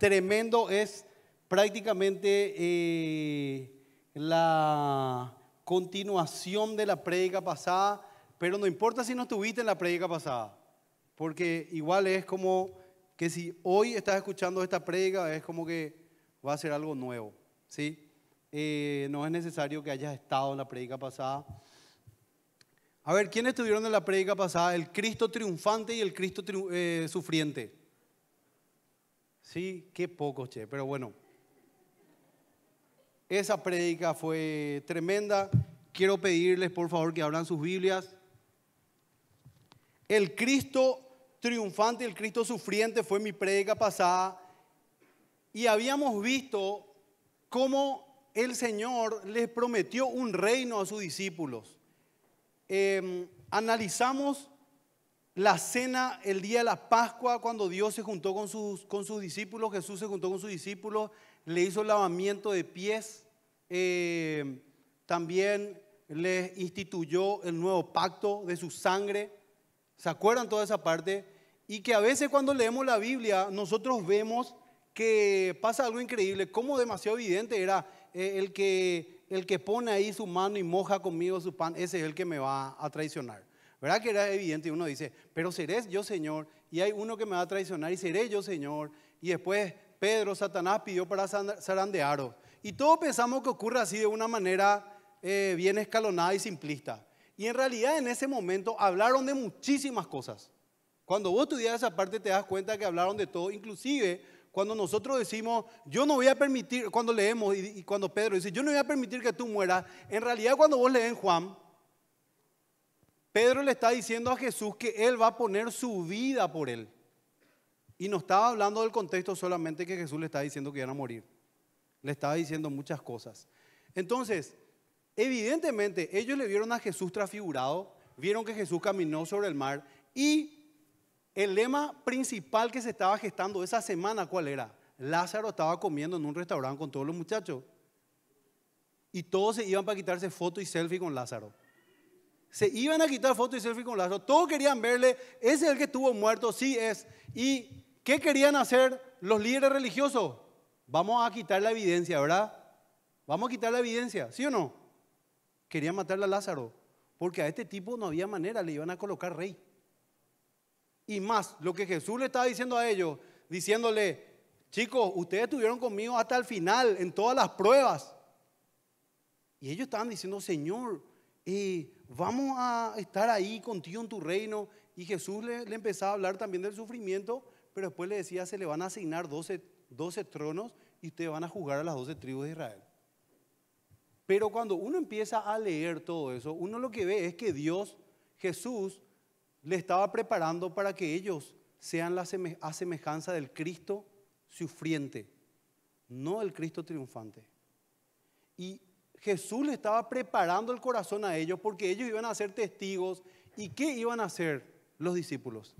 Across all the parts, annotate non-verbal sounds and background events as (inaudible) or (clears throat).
tremendo es prácticamente eh, la continuación de la prédica pasada, pero no importa si no estuviste en la prédica pasada, porque igual es como que si hoy estás escuchando esta prédica, es como que va a ser algo nuevo, ¿sí? Eh, no es necesario que hayas estado en la prédica pasada. A ver, ¿quiénes estuvieron en la prédica pasada? El Cristo triunfante y el Cristo eh, sufriente. Sí, qué poco, che, pero bueno. Esa prédica fue tremenda. Quiero pedirles, por favor, que abran sus Biblias. El Cristo triunfante, el Cristo sufriente fue mi prédica pasada. Y habíamos visto cómo el Señor les prometió un reino a sus discípulos. Em, analizamos la cena, el día de la Pascua, cuando Dios se juntó con sus, con sus discípulos, Jesús se juntó con sus discípulos, le hizo lavamiento de pies, eh, también les instituyó el nuevo pacto de su sangre. ¿Se acuerdan toda esa parte? Y que a veces cuando leemos la Biblia, nosotros vemos que pasa algo increíble, como demasiado evidente era eh, el, que, el que pone ahí su mano y moja conmigo su pan, ese es el que me va a traicionar. ¿Verdad que era evidente? Uno dice, pero seré yo Señor, y hay uno que me va a traicionar, y seré yo Señor. Y después Pedro, Satanás pidió para zarandearos. Y todos pensamos que ocurre así de una manera eh, bien escalonada y simplista. Y en realidad en ese momento hablaron de muchísimas cosas. Cuando vos estudias esa parte te das cuenta que hablaron de todo, inclusive cuando nosotros decimos, yo no voy a permitir, cuando leemos y, y, cuando Pedro dice, yo no voy a permitir que tú mueras, en realidad cuando vos lees Juan, Pedro le está diciendo a Jesús que él va a poner su vida por él. Y no estaba hablando del contexto solamente que Jesús le estaba diciendo que iban a morir. Le estaba diciendo muchas cosas. Entonces, evidentemente, ellos le vieron a Jesús transfigurado, vieron que Jesús caminó sobre el mar y el lema principal que se estaba gestando esa semana, ¿cuál era? Lázaro estaba comiendo en un restaurante con todos los muchachos y todos se iban para quitarse foto y selfie con Lázaro se iban a quitar fotos y selfies con Lázaro. Todos querían verle, ese es el que estuvo muerto, sí es. ¿Y qué querían hacer los líderes religiosos? Vamos a quitar la evidencia, ¿verdad? Vamos a quitar la evidencia, ¿sí o no? Querían matarle a Lázaro, porque a este tipo no había manera, le iban a colocar rey. Y más, lo que Jesús le estaba diciendo a ellos, diciéndole, chicos, ustedes estuvieron conmigo hasta el final, en todas las pruebas. Y ellos estaban diciendo, Señor, y... Eh, vamos a estar ahí contigo en tu reino. Y Jesús le, empezaba a hablar también del sufrimiento, pero después le decía, se le van a asignar 12, tronos y ustedes van a juzgar a las 12 tribus de Israel. Pero cuando uno empieza a leer todo eso, uno lo que ve es que Dios, Jesús, le estaba preparando para que ellos sean la a semejanza del Cristo sufriente, no el Cristo triunfante. Y Jesús le estaba preparando el corazón a ellos porque ellos iban a ser testigos. ¿Y qué iban a hacer los discípulos?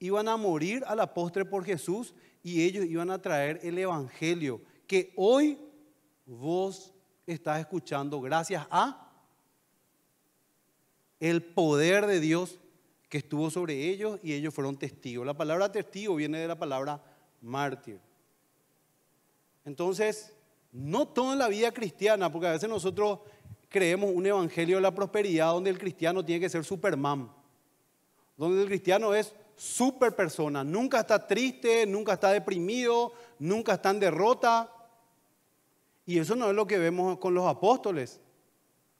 Iban a morir a la postre por Jesús y ellos iban a traer el Evangelio que hoy vos estás escuchando gracias a el poder de Dios que estuvo sobre ellos y ellos fueron testigos. La palabra testigo viene de la palabra mártir. Entonces, no toda la vida cristiana, porque a veces nosotros creemos un evangelio de la prosperidad donde el cristiano tiene que ser Superman, donde el cristiano es super persona, nunca está triste, nunca está deprimido, nunca está en derrota. Y eso no es lo que vemos con los apóstoles.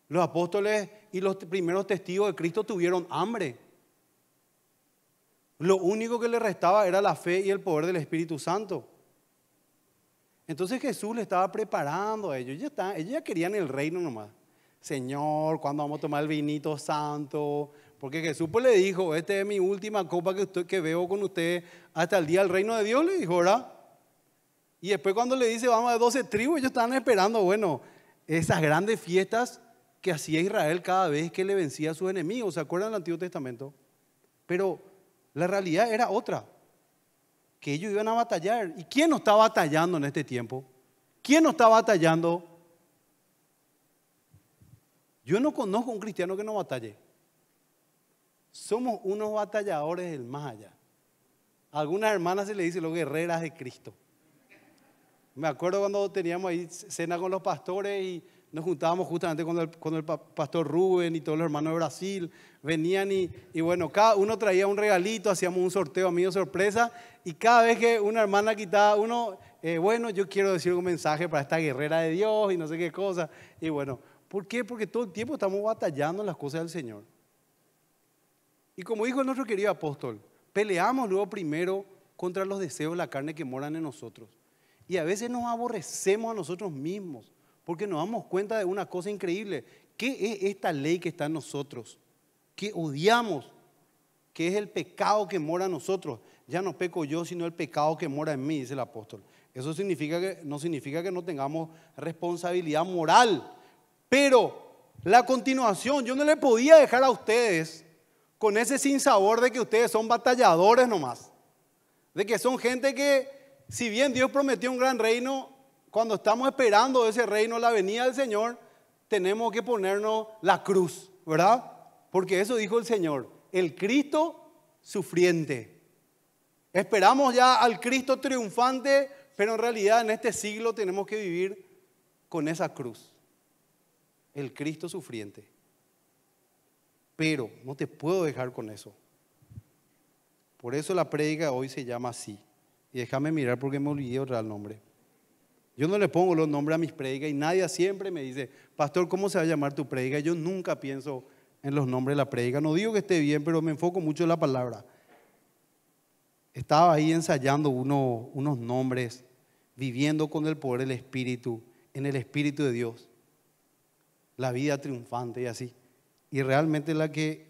Los apóstoles y los primeros testigos de Cristo tuvieron hambre. Lo único que les restaba era la fe y el poder del Espíritu Santo. Entonces Jesús le estaba preparando a ellos. Ya ellos ya querían el reino nomás. Señor, ¿cuándo vamos a tomar el vinito santo? Porque Jesús pues le dijo, esta es mi última copa que, usted, que veo con usted hasta el día del reino de Dios, le dijo, ¿verdad? Y después cuando le dice, vamos a 12 tribus, ellos estaban esperando, bueno, esas grandes fiestas que hacía Israel cada vez que le vencía a sus enemigos. ¿Se acuerdan del Antiguo Testamento? Pero la realidad era otra que ellos iban a batallar. ¿Y quién no está batallando en este tiempo? ¿Quién no está batallando? Yo no conozco un cristiano que no batalle. Somos unos batalladores del más allá. A algunas hermanas se le dice los guerreras de Cristo. Me acuerdo cuando teníamos ahí cena con los pastores y nos juntábamos justamente cuando el, pastor Rubén y todos los hermanos de Brasil, venían y, bueno, cada uno traía un regalito, hacíamos un sorteo a amigo sorpresa y cada vez que una hermana quitaba uno, eh, bueno, yo quiero decir un mensaje para esta guerrera de Dios y no sé qué cosa. Y bueno, ¿por qué? Porque todo el tiempo estamos batallando las cosas del Señor. Y como dijo nuestro querido apóstol, peleamos luego primero contra los deseos de la carne que moran en nosotros. Y a veces nos aborrecemos a nosotros mismos porque nos damos cuenta de una cosa increíble. ¿Qué es esta ley que está en nosotros? Que odiamos, que es el pecado que mora en nosotros. Ya no peco yo, sino el pecado que mora en mí, dice el apóstol. Eso no significa que no tengamos responsabilidad moral. Pero la continuación, yo no le podía dejar a ustedes con ese sinsabor de que ustedes son batalladores nomás. De que son gente que, si bien Dios prometió un gran reino, cuando estamos esperando ese reino, la venida del Señor, tenemos que ponernos la cruz, ¿verdad? Porque eso dijo el Señor, el Cristo sufriente. Esperamos ya al Cristo triunfante, pero en realidad en este siglo tenemos que vivir con esa cruz, el Cristo sufriente. Pero no te puedo dejar con eso. Por eso la prédica hoy se llama así. Y déjame mirar porque me olvidé otra el nombre. Yo no le pongo los nombres a mis predicas y nadie siempre me dice, pastor, ¿cómo se va a llamar tu predica? Yo nunca pienso en los nombres de la predica. No digo que esté bien, pero me enfoco mucho en la palabra. Estaba ahí ensayando unos nombres, viviendo con el poder del Espíritu, en el Espíritu de Dios. La vida triunfante y así. Y realmente la que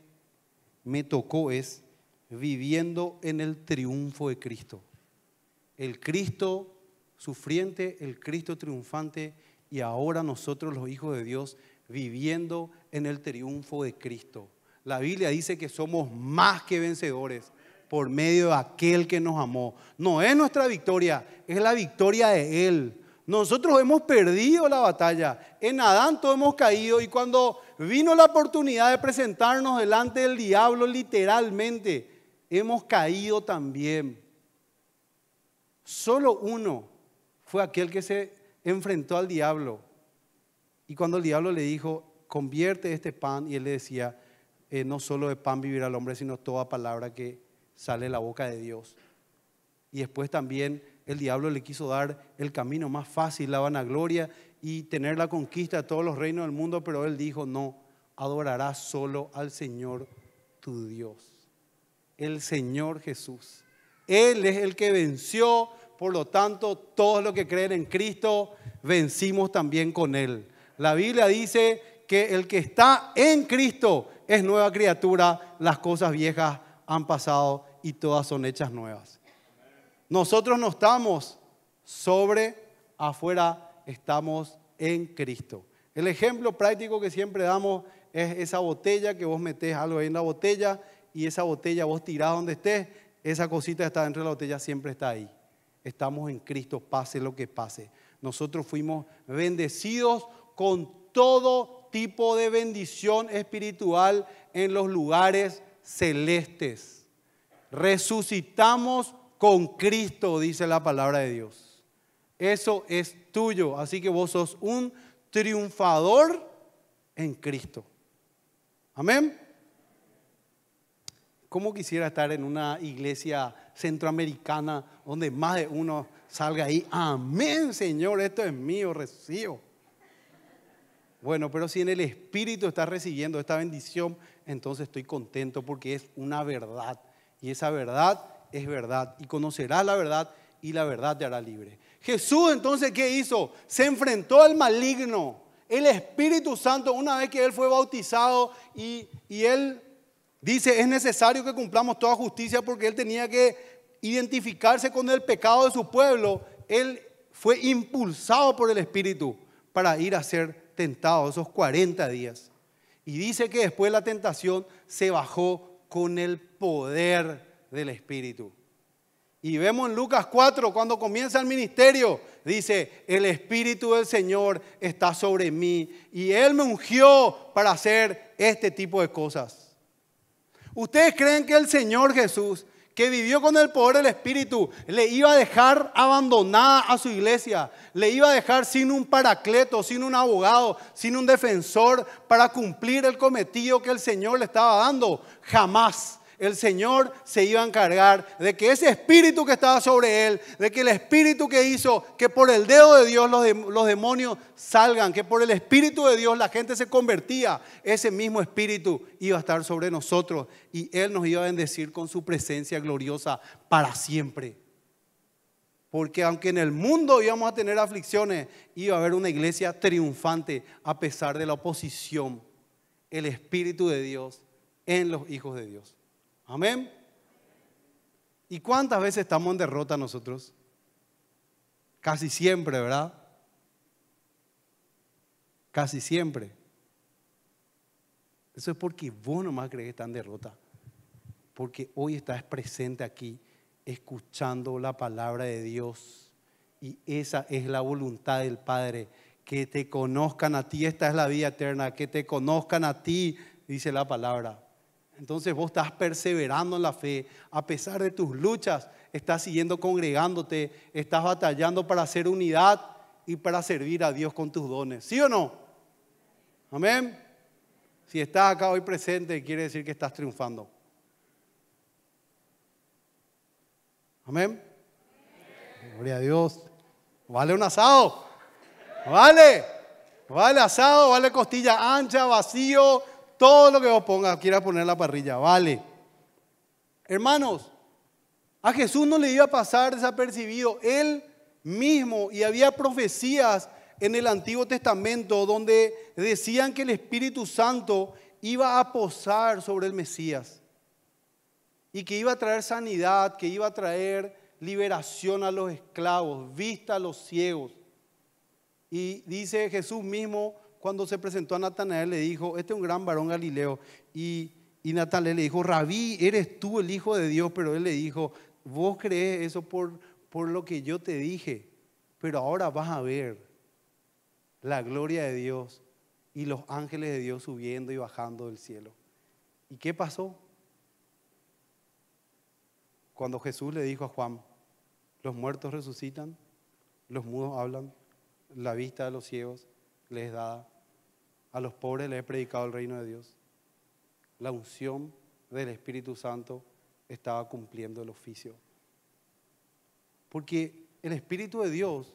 me tocó es viviendo en el triunfo de Cristo. El Cristo sufriente, el Cristo triunfante y ahora nosotros los hijos de Dios viviendo en el triunfo de Cristo. La Biblia dice que somos más que vencedores por medio de aquel que nos amó. No es nuestra victoria, es la victoria de Él. Nosotros hemos perdido la batalla. En Adán todos hemos caído y cuando vino la oportunidad de presentarnos delante del diablo, literalmente, hemos caído también. Solo uno fue aquel que se enfrentó al diablo. Y cuando el diablo le dijo, convierte este pan, y él le decía, eh, no solo de pan vivirá el hombre, sino toda palabra que sale de la boca de Dios. Y después también el diablo le quiso dar el camino más fácil, la vanagloria y tener la conquista de todos los reinos del mundo, pero él dijo, no, adorarás solo al Señor tu Dios, el Señor Jesús. Él es el que venció por lo tanto, todos los que creen en Cristo, vencimos también con Él. La Biblia dice que el que está en Cristo es nueva criatura, las cosas viejas han pasado y todas son hechas nuevas. Nosotros no estamos sobre, afuera, estamos en Cristo. El ejemplo práctico que siempre damos es esa botella que vos metés algo ahí en la botella y esa botella vos tirás donde estés, esa cosita está dentro de la botella, siempre está ahí. Estamos en Cristo, pase lo que pase. Nosotros fuimos bendecidos con todo tipo de bendición espiritual en los lugares celestes. Resucitamos con Cristo, dice la palabra de Dios. Eso es tuyo, así que vos sos un triunfador en Cristo. Amén. ¿Cómo quisiera estar en una iglesia centroamericana donde más de uno salga ahí, amén Señor, esto es mío, recibo? Bueno, pero si en el Espíritu estás recibiendo esta bendición, entonces estoy contento porque es una verdad. Y esa verdad es verdad. Y conocerás la verdad y la verdad te hará libre. Jesús entonces, ¿qué hizo? Se enfrentó al maligno. El Espíritu Santo, una vez que él fue bautizado y, y él Dice, es necesario que cumplamos toda justicia porque él tenía que identificarse con el pecado de su pueblo. Él fue impulsado por el Espíritu para ir a ser tentado esos 40 días. Y dice que después de la tentación se bajó con el poder del Espíritu. Y vemos en Lucas 4, cuando comienza el ministerio, dice, el Espíritu del Señor está sobre mí y Él me ungió para hacer este tipo de cosas. ¿Ustedes creen que el Señor Jesús, que vivió con el poder del Espíritu, le iba a dejar abandonada a su iglesia? ¿Le iba a dejar sin un paracleto, sin un abogado, sin un defensor para cumplir el cometido que el Señor le estaba dando? Jamás el Señor se iba a encargar de que ese espíritu que estaba sobre él, de que el espíritu que hizo que por el dedo de Dios los, demonios salgan, que por el espíritu de Dios la gente se convertía, ese mismo espíritu iba a estar sobre nosotros y Él nos iba a bendecir con su presencia gloriosa para siempre. Porque aunque en el mundo íbamos a tener aflicciones, iba a haber una iglesia triunfante a pesar de la oposición. El Espíritu de Dios en los hijos de Dios. Amén. ¿Y cuántas veces estamos en derrota nosotros? Casi siempre, ¿verdad? Casi siempre. Eso es porque vos nomás crees que estás en derrota. Porque hoy estás presente aquí escuchando la palabra de Dios. Y esa es la voluntad del Padre. Que te conozcan a ti, esta es la vida eterna. Que te conozcan a ti, dice la palabra. Entonces vos estás perseverando en la fe, a pesar de tus luchas, estás siguiendo congregándote, estás batallando para hacer unidad y para servir a Dios con tus dones. ¿Sí o no? Amén. Si estás acá hoy presente, quiere decir que estás triunfando. Amén. Gloria a Dios. ¿Vale un asado? ¿Vale? ¿Vale asado? ¿Vale costilla ancha, vacío? Todo lo que vos pongas, quiera poner la parrilla, vale. Hermanos, a Jesús no le iba a pasar desapercibido. Él mismo, y había profecías en el Antiguo Testamento donde decían que el Espíritu Santo iba a posar sobre el Mesías y que iba a traer sanidad, que iba a traer liberación a los esclavos, vista a los ciegos. Y dice Jesús mismo, cuando se presentó a Natanael le dijo, este es un gran varón Galileo. Y, y Natanael le dijo, Rabí, eres tú el Hijo de Dios. Pero él le dijo, vos crees eso por, por lo que yo te dije, pero ahora vas a ver la gloria de Dios y los ángeles de Dios subiendo y bajando del cielo. ¿Y qué pasó? Cuando Jesús le dijo a Juan, los muertos resucitan, los mudos hablan, la vista de los ciegos, les es dada. A los pobres les he predicado el reino de Dios. La unción del Espíritu Santo estaba cumpliendo el oficio. Porque el Espíritu de Dios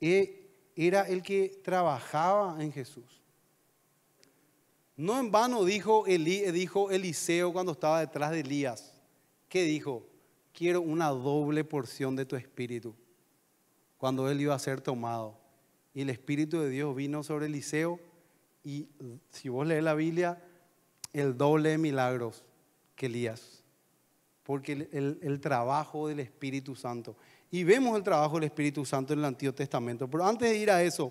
e, era el que trabajaba en Jesús. No en vano dijo, dijo Eliseo cuando estaba detrás de Elías, que dijo, quiero una doble porción de tu espíritu, cuando él iba a ser tomado y el Espíritu de Dios vino sobre Eliseo y si vos lees la Biblia, el doble de milagros que Elías, porque el, trabajo del Espíritu Santo. Y vemos el trabajo del Espíritu Santo en el Antiguo Testamento. Pero antes de ir a eso,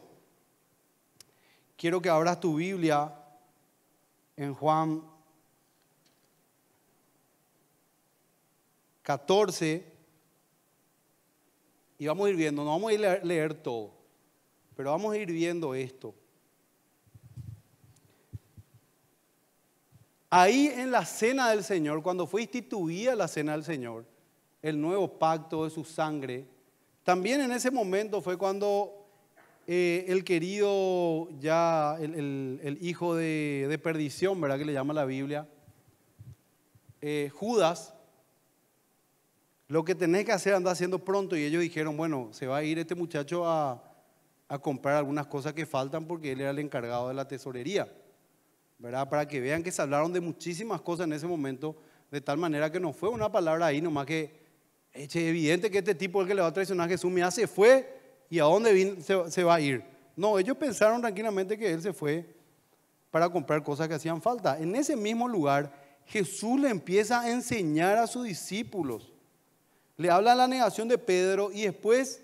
quiero que abras tu Biblia en Juan 14 y vamos a ir viendo, no vamos a, ir a leer todo. Pero vamos a ir viendo esto. Ahí en la cena del Señor, cuando fue instituida la cena del Señor, el nuevo pacto de su sangre, también en ese momento fue cuando eh, el querido, ya el, hijo de, perdición, ¿verdad? Que le llama la Biblia, eh, Judas, lo que tenés que hacer anda haciendo pronto y ellos dijeron, bueno, se va a ir este muchacho a, a comprar algunas cosas que faltan porque él era el encargado de la tesorería. ¿Verdad? Para que vean que se hablaron de muchísimas cosas en ese momento, de tal manera que no fue una palabra ahí nomás que, es evidente que este tipo el que le va a traicionar a Jesús, mira, se fue y a dónde se va a ir. No, ellos pensaron tranquilamente que él se fue para comprar cosas que hacían falta. En ese mismo lugar, Jesús le empieza a enseñar a sus discípulos. Le habla la negación de Pedro y después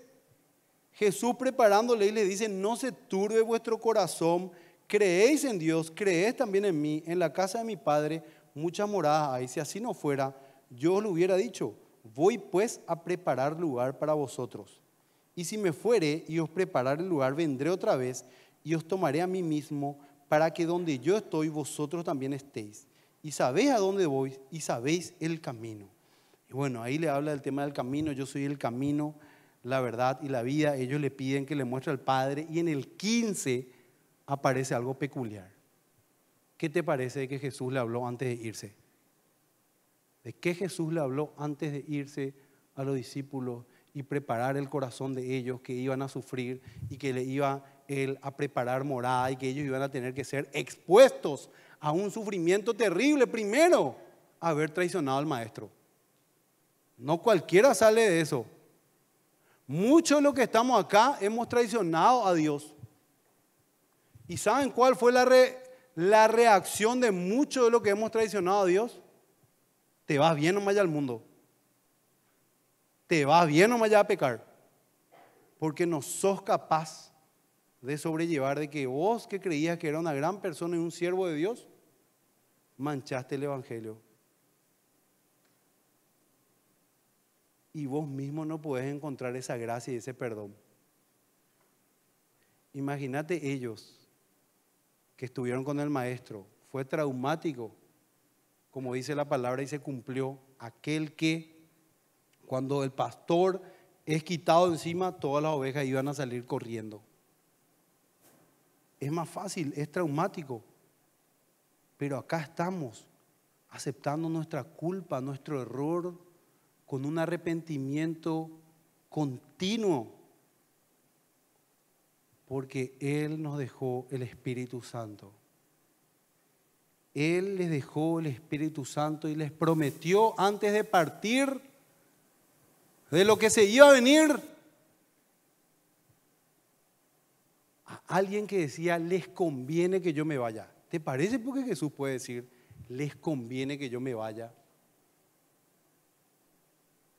Jesús preparándole y le dice, no se turbe vuestro corazón, creéis en Dios, creéis también en mí, en la casa de mi Padre muchas moradas hay, si así no fuera, yo os lo hubiera dicho, voy pues a preparar lugar para vosotros. Y si me fuere y os preparar el lugar, vendré otra vez y os tomaré a mí mismo para que donde yo estoy, vosotros también estéis. Y sabéis a dónde voy y sabéis el camino. Y bueno, ahí le habla del tema del camino, yo soy el camino la verdad y la vida, ellos le piden que le muestre al Padre y en el 15 aparece algo peculiar. ¿Qué te parece que Jesús le habló antes de irse? ¿De qué Jesús le habló antes de irse a los discípulos y preparar el corazón de ellos que iban a sufrir y que le iba él a preparar morada y que ellos iban a tener que ser expuestos a un sufrimiento terrible primero, haber traicionado al maestro? No cualquiera sale de eso. Muchos de los que estamos acá hemos traicionado a Dios. ¿Y saben cuál fue la, la reacción de muchos de los que hemos traicionado a Dios? Te vas bien o allá al mundo. Te vas bien más allá a pecar. Porque no sos capaz de sobrellevar de que vos que creías que era una gran persona y un siervo de Dios, manchaste el Evangelio. y vos mismo no podés encontrar esa gracia y ese perdón. Imagínate ellos que estuvieron con el maestro. Fue traumático, como dice la palabra, y se cumplió aquel que cuando el pastor es quitado encima, todas las ovejas iban a salir corriendo. Es más fácil, es traumático. Pero acá estamos aceptando nuestra culpa, nuestro error, con un arrepentimiento continuo, porque Él nos dejó el Espíritu Santo. Él les dejó el Espíritu Santo y les prometió antes de partir de lo que se iba a venir a alguien que decía, les conviene que yo me vaya. ¿Te parece? Porque Jesús puede decir, les conviene que yo me vaya.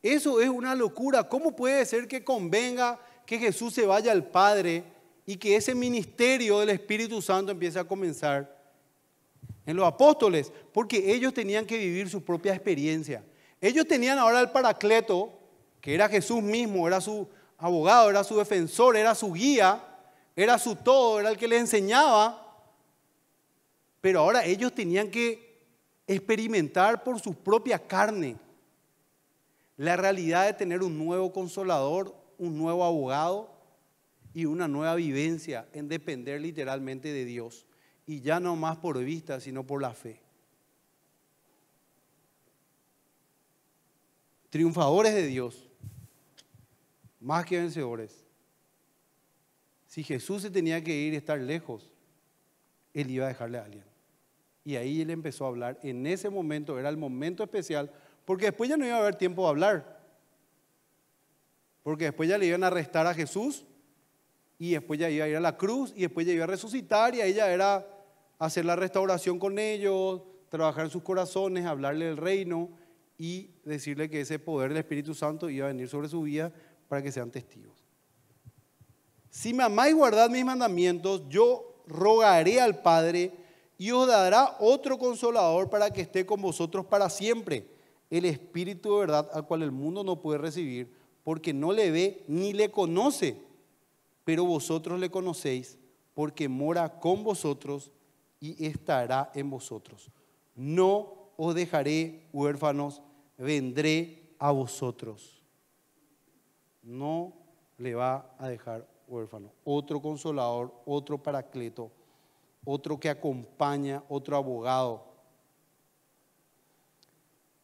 Eso es una locura. ¿Cómo puede ser que convenga que Jesús se vaya al Padre y que ese ministerio del Espíritu Santo empiece a comenzar en los apóstoles? Porque ellos tenían que vivir su propia experiencia. Ellos tenían ahora el Paracleto, que era Jesús mismo, era su abogado, era su defensor, era su guía, era su todo, era el que les enseñaba. Pero ahora ellos tenían que experimentar por su propia carne la realidad de tener un nuevo consolador, un nuevo abogado y una nueva vivencia en depender literalmente de Dios. Y ya no más por vista, sino por la fe. Triunfadores de Dios, más que vencedores. Si Jesús se tenía que ir y estar lejos, él iba a dejarle a alguien. Y ahí él empezó a hablar. En ese momento era el momento especial porque después ya no iba a haber tiempo de hablar. Porque después ya le iban a arrestar a Jesús y después ya iba a ir a la cruz y después ya iba a resucitar y ahí ya era hacer la restauración con ellos, trabajar en sus corazones, hablarle del reino y decirle que ese poder del Espíritu Santo iba a venir sobre su vida para que sean testigos. Si me amáis guardad mis mandamientos, yo rogaré al Padre y os dará otro consolador para que esté con vosotros para siempre el espíritu de verdad al cual el mundo no puede recibir porque no le ve ni le conoce. Pero vosotros le conocéis porque mora con vosotros y estará en vosotros. No os dejaré huérfanos, vendré a vosotros. No le va a dejar huérfano. Otro consolador, otro paracleto, otro que acompaña, otro abogado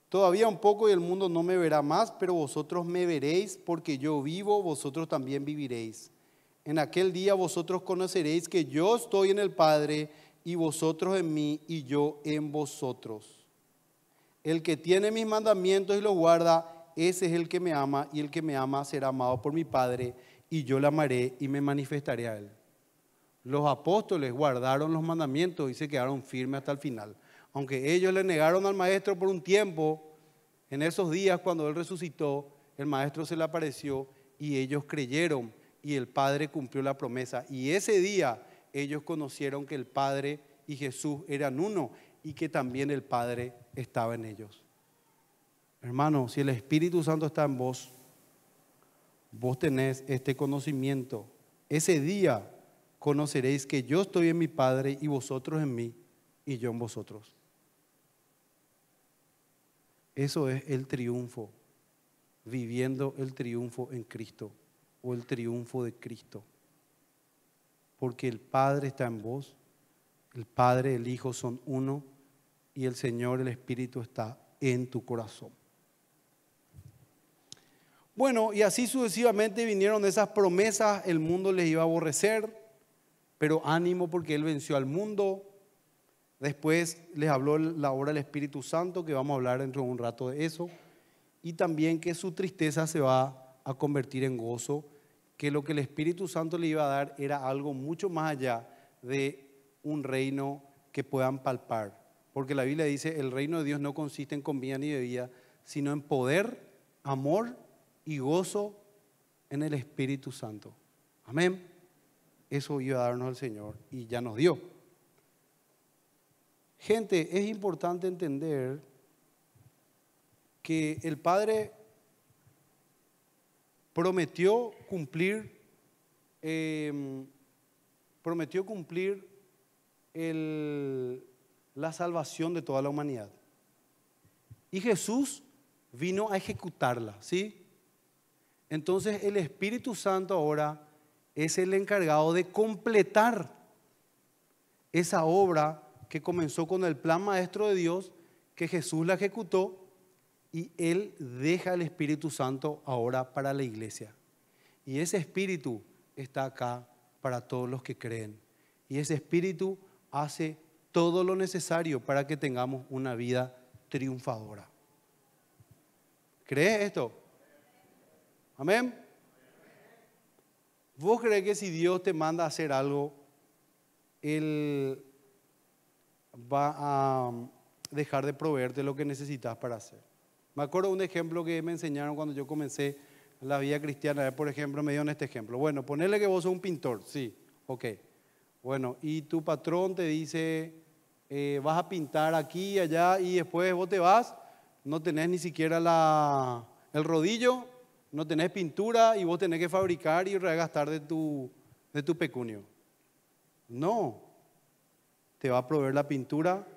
Todavía un poco y el mundo no me verá más, pero vosotros me veréis, porque yo vivo, vosotros también viviréis. En aquel día vosotros conoceréis que yo estoy en el Padre y vosotros en mí y yo en vosotros. El que tiene mis mandamientos y los guarda, ese es el que me ama y el que me ama será amado por mi Padre y yo le amaré y me manifestaré a él. Los apóstoles guardaron los mandamientos y se quedaron firmes hasta el final aunque ellos le negaron al maestro por un tiempo, en esos días cuando él resucitó, el maestro se le apareció y ellos creyeron y el Padre cumplió la promesa. Y ese día ellos conocieron que el Padre y Jesús eran uno y que también el Padre estaba en ellos. Hermano, si el Espíritu Santo está en vos, vos tenés este conocimiento. Ese día conoceréis que yo estoy en mi Padre y vosotros en mí y yo en vosotros. Eso es el triunfo, viviendo el triunfo en Cristo o el triunfo de Cristo. Porque el Padre está en vos, el Padre, el Hijo son uno y el Señor, el Espíritu está en tu corazón. Bueno, y así sucesivamente vinieron esas promesas, el mundo les iba a aborrecer, pero ánimo porque Él venció al mundo, Después les habló la obra del Espíritu Santo, que vamos a hablar dentro de un rato de eso, y también que su tristeza se va a convertir en gozo, que lo que el Espíritu Santo le iba a dar era algo mucho más allá de un reino que puedan palpar. Porque la Biblia dice, el reino de Dios no consiste en comida ni bebida, sino en poder, amor y gozo en el Espíritu Santo. Amén. Eso iba a darnos el Señor y ya nos dio. Gente, es importante entender que el Padre prometió cumplir, em, prometió cumplir la salvación de toda la humanidad. Y Jesús vino a ejecutarla, ¿sí? Entonces el Espíritu Santo ahora es el encargado de completar esa obra que comenzó con el plan maestro de Dios, que Jesús la ejecutó y Él deja el Espíritu Santo ahora para la iglesia. Y ese Espíritu está acá para todos los que creen. Y ese Espíritu hace todo lo necesario para que tengamos una vida triunfadora. ¿Crees esto? Amén. ¿Vos crees que si Dios te manda a hacer algo, el va a um, dejar de proveerte lo que necesitas para hacer. Me acuerdo un ejemplo que me enseñaron cuando yo comencé la vida cristiana. Por ejemplo, me dieron este ejemplo. Bueno, ponele que vos sos un pintor, sí, ok. Bueno, y tu patrón te dice, eh, vas a pintar aquí y allá y después vos te vas, no tenés ni siquiera la, el rodillo, no tenés pintura y vos tenés que fabricar y regastar de tu, de tu pecunio. No, te va a proveer la pintura,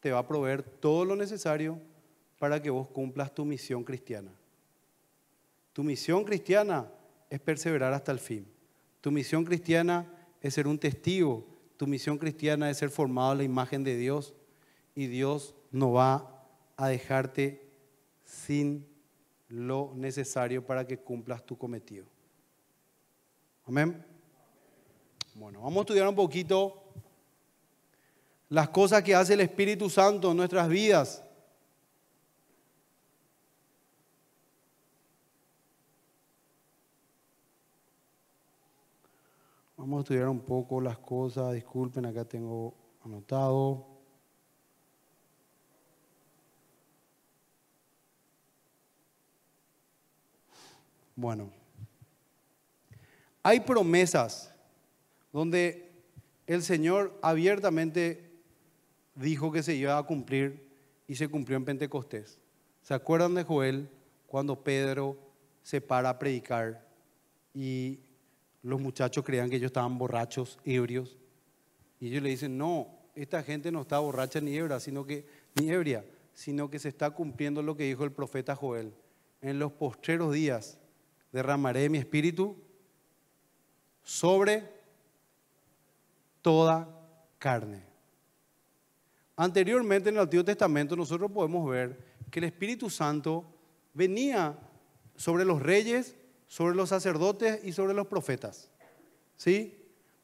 te va a proveer todo lo necesario para que vos cumplas tu misión cristiana. Tu misión cristiana es perseverar hasta el fin. Tu misión cristiana es ser un testigo. Tu misión cristiana es ser formado a la imagen de Dios. Y Dios no va a dejarte sin lo necesario para que cumplas tu cometido. Amén. Bueno, vamos a estudiar un poquito las cosas que hace el Espíritu Santo en nuestras vidas. Vamos a estudiar un poco las cosas, disculpen, acá tengo anotado. Bueno, hay promesas donde el Señor abiertamente dijo que se iba a cumplir y se cumplió en Pentecostés. ¿Se acuerdan de Joel cuando Pedro se para a predicar y los muchachos creían que ellos estaban borrachos, ebrios? Y ellos le dicen, no, esta gente no está borracha ni ebria, sino que, ni ebria, sino que se está cumpliendo lo que dijo el profeta Joel. En los postreros días derramaré mi espíritu sobre toda carne. Anteriormente en el Antiguo Testamento nosotros podemos ver que el Espíritu Santo venía sobre los reyes, sobre los sacerdotes y sobre los profetas, ¿sí?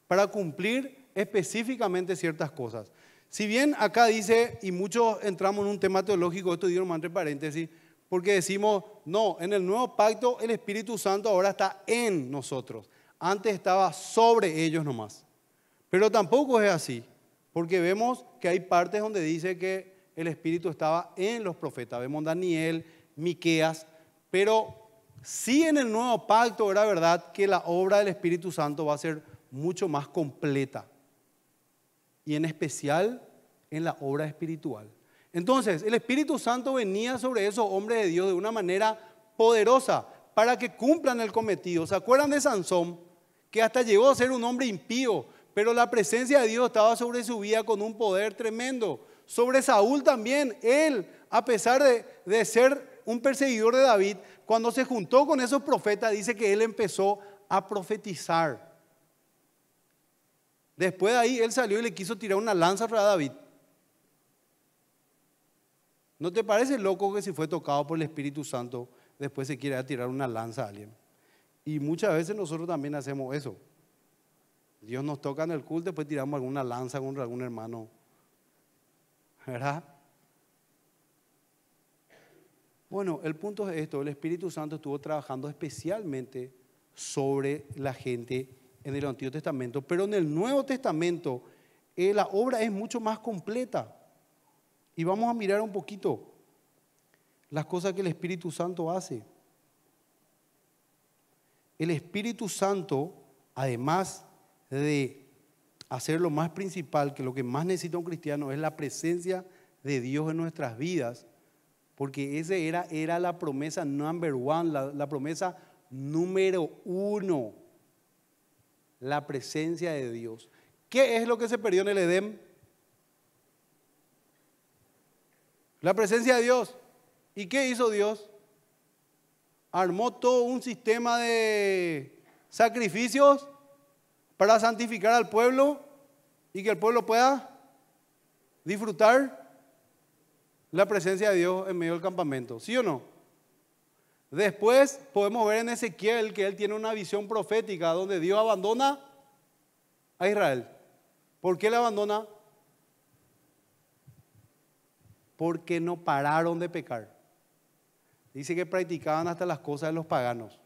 Para cumplir específicamente ciertas cosas. Si bien acá dice, y muchos entramos en un tema teológico, esto digo entre paréntesis, porque decimos, no, en el nuevo pacto el Espíritu Santo ahora está en nosotros. Antes estaba sobre ellos nomás. Pero tampoco es así. Porque vemos que hay partes donde dice que el Espíritu estaba en los profetas. Vemos Daniel, Miqueas, pero sí en el nuevo pacto era verdad que la obra del Espíritu Santo va a ser mucho más completa. Y en especial en la obra espiritual. Entonces, el Espíritu Santo venía sobre esos hombres de Dios de una manera poderosa para que cumplan el cometido. ¿Se acuerdan de Sansón? Que hasta llegó a ser un hombre impío, pero la presencia de Dios estaba sobre su vida con un poder tremendo. Sobre Saúl también, él, a pesar de, ser un perseguidor de David, cuando se juntó con esos profetas, dice que él empezó a profetizar. Después de ahí, él salió y le quiso tirar una lanza a David. ¿No te parece loco que si fue tocado por el Espíritu Santo, después se quiera tirar una lanza a alguien? Y muchas veces nosotros también hacemos eso. Dios nos toca en el culto, después tiramos alguna lanza contra algún hermano. ¿Verdad? Bueno, el punto es esto, el Espíritu Santo estuvo trabajando especialmente sobre la gente en el Antiguo Testamento, pero en el Nuevo Testamento eh, la obra es mucho más completa. Y vamos a mirar un poquito las cosas que el Espíritu Santo hace. El Espíritu Santo, además, de hacer lo más principal, que lo que más necesita un cristiano es la presencia de Dios en nuestras vidas, porque esa era, era la promesa number one, la, la promesa número uno, la presencia de Dios. ¿Qué es lo que se perdió en el Edén? La presencia de Dios. ¿Y qué hizo Dios? Armó todo un sistema de sacrificios para santificar al pueblo y que el pueblo pueda disfrutar la presencia de Dios en medio del campamento. ¿Sí o no? Después podemos ver en Ezequiel que él tiene una visión profética donde Dios abandona a Israel. ¿Por qué le abandona? Porque no pararon de pecar. Dice que practicaban hasta las cosas de los paganos.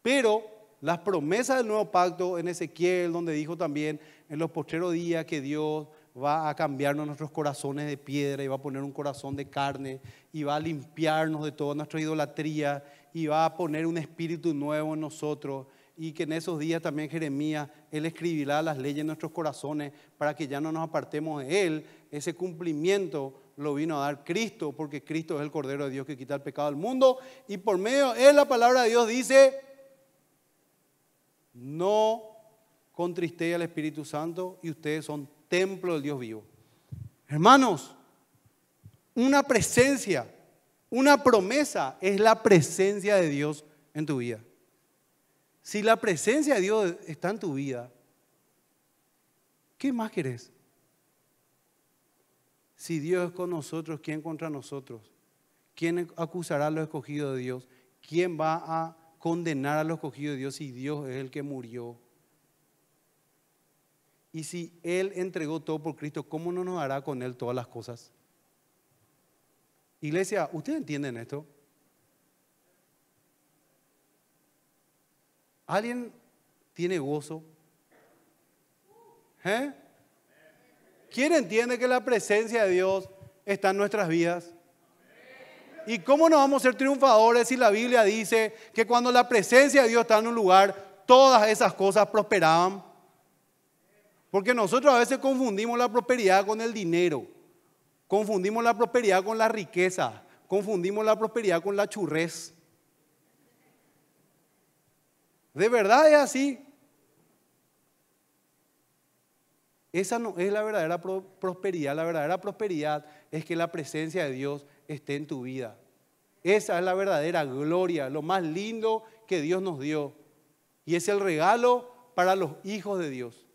Pero las promesas del nuevo pacto en Ezequiel, donde dijo también en los postreros días que Dios va a cambiarnos nuestros corazones de piedra y va a poner un corazón de carne y va a limpiarnos de toda nuestra idolatría y va a poner un espíritu nuevo en nosotros y que en esos días también Jeremías, Él escribirá las leyes en nuestros corazones para que ya no nos apartemos de Él. Ese cumplimiento lo vino a dar Cristo, porque Cristo es el Cordero de Dios que quita el pecado del mundo. Y por medio de la palabra de Dios dice, no contristea al Espíritu Santo y ustedes son templo del Dios vivo. Hermanos, una presencia, una promesa es la presencia de Dios en tu vida. Si la presencia de Dios está en tu vida, ¿qué más querés? Si Dios es con nosotros, ¿quién contra nosotros? ¿Quién acusará a los escogidos de Dios? ¿Quién va a condenar a los cogidos de Dios y Dios es el que murió. Y si Él entregó todo por Cristo, ¿cómo no nos hará con Él todas las cosas? Iglesia, ¿ustedes entienden esto? ¿Alguien tiene gozo? ¿Eh? ¿Quién entiende que la presencia de Dios está en nuestras vidas? ¿Y cómo no vamos a ser triunfadores si la Biblia dice que cuando la presencia de Dios está en un lugar, todas esas cosas prosperaban? Porque nosotros a veces confundimos la prosperidad con el dinero, confundimos la prosperidad con la riqueza, confundimos la prosperidad con la churrez. De verdad es así. Esa no es la verdadera prosperidad. La verdadera prosperidad es que la presencia de Dios esté en tu vida. Esa es la verdadera gloria, lo más lindo que Dios nos dio. Y es el regalo para los hijos de Dios.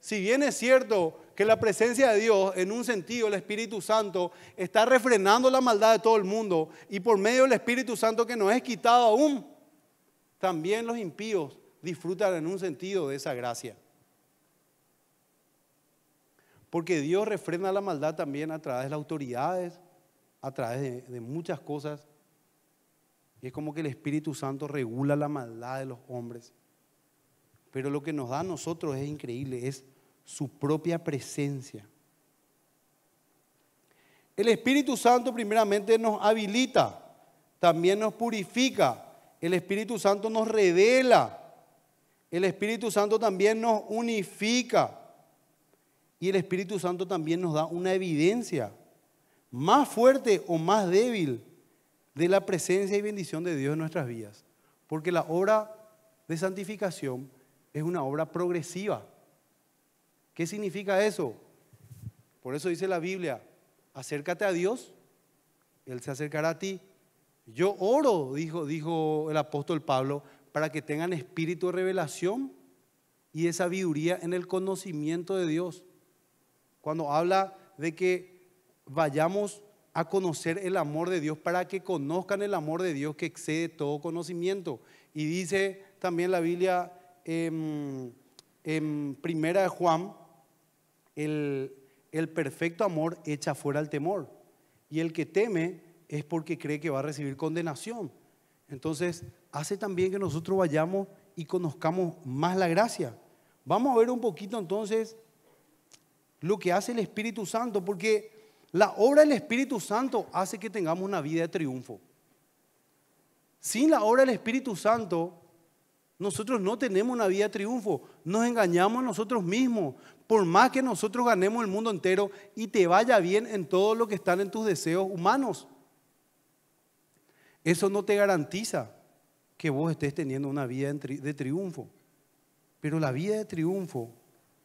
Si bien es cierto que la presencia de Dios, en un sentido, el Espíritu Santo, está refrenando la maldad de todo el mundo y por medio del Espíritu Santo que nos es quitado aún, también los impíos disfrutan en un sentido de esa gracia. Porque Dios refrena la maldad también a través de las autoridades, a través de, muchas cosas. Y es como que el Espíritu Santo regula la maldad de los hombres. Pero lo que nos da a nosotros es increíble, es su propia presencia. El Espíritu Santo primeramente nos habilita, también nos purifica, el Espíritu Santo nos revela, el Espíritu Santo también nos unifica, y el Espíritu Santo también nos da una evidencia más fuerte o más débil de la presencia y bendición de Dios en nuestras vidas. Porque la obra de santificación es una obra progresiva. ¿Qué significa eso? Por eso dice la Biblia, acércate a Dios, Él se acercará a ti. Yo oro, dijo, el apóstol Pablo, para que tengan espíritu de revelación y de sabiduría en el conocimiento de Dios cuando habla de que vayamos a conocer el amor de Dios para que conozcan el amor de Dios que excede todo conocimiento. Y dice también la Biblia en, Primera de Juan, el, el perfecto amor echa fuera el temor. Y el que teme es porque cree que va a recibir condenación. Entonces, hace también que nosotros vayamos y conozcamos más la gracia. Vamos a ver un poquito entonces lo que hace el Espíritu Santo, porque la obra del Espíritu Santo hace que tengamos una vida de triunfo. Sin la obra del Espíritu Santo, nosotros no tenemos una vida de triunfo. Nos engañamos a nosotros mismos. Por más que nosotros ganemos el mundo entero y te vaya bien en todo lo que están en tus deseos humanos, eso no te garantiza que vos estés teniendo una vida de triunfo. Pero la vida de triunfo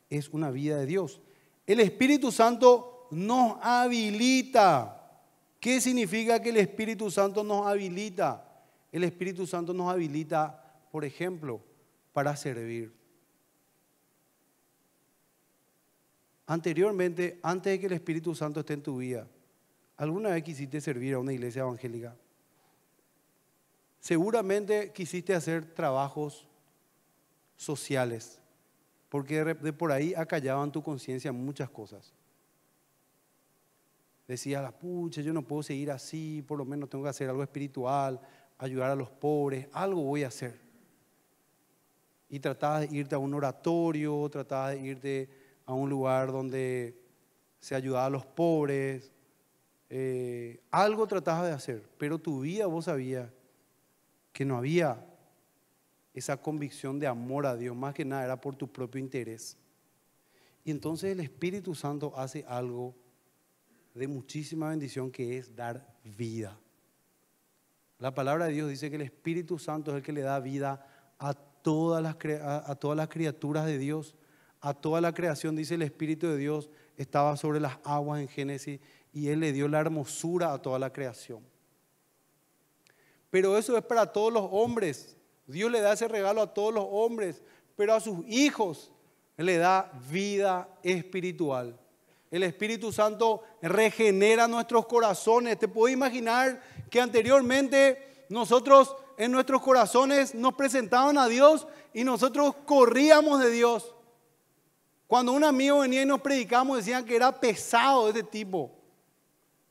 es una vida de Dios. El Espíritu Santo nos habilita. ¿Qué significa que el Espíritu Santo nos habilita? El Espíritu Santo nos habilita, por ejemplo, para servir. Anteriormente, antes de que el Espíritu Santo esté en tu vida, ¿alguna vez quisiste servir a una iglesia evangélica? Seguramente quisiste hacer trabajos sociales porque de por ahí acallaban tu conciencia muchas cosas. Decías, la pucha, yo no puedo seguir así, por lo menos tengo que hacer algo espiritual, ayudar a los pobres, algo voy a hacer. Y tratabas de irte a un oratorio, tratabas de irte a un lugar donde se ayudaba a los pobres, eh, algo tratabas de hacer, pero tu vida vos sabías que no había esa convicción de amor a Dios, más que nada era por tu propio interés. Y entonces el Espíritu Santo hace algo de muchísima bendición que es dar vida. La palabra de Dios dice que el Espíritu Santo es el que le da vida a todas las, a, todas las criaturas de Dios, a toda la creación. Dice el Espíritu de Dios estaba sobre las aguas en Génesis y Él le dio la hermosura a toda la creación. Pero eso es para todos los hombres. Dios le da ese regalo a todos los hombres, pero a sus hijos le da vida espiritual. El Espíritu Santo regenera nuestros corazones. Te puedo imaginar que anteriormente nosotros en nuestros corazones nos presentaban a Dios y nosotros corríamos de Dios. Cuando un amigo venía y nos predicamos, decían que era pesado este tipo.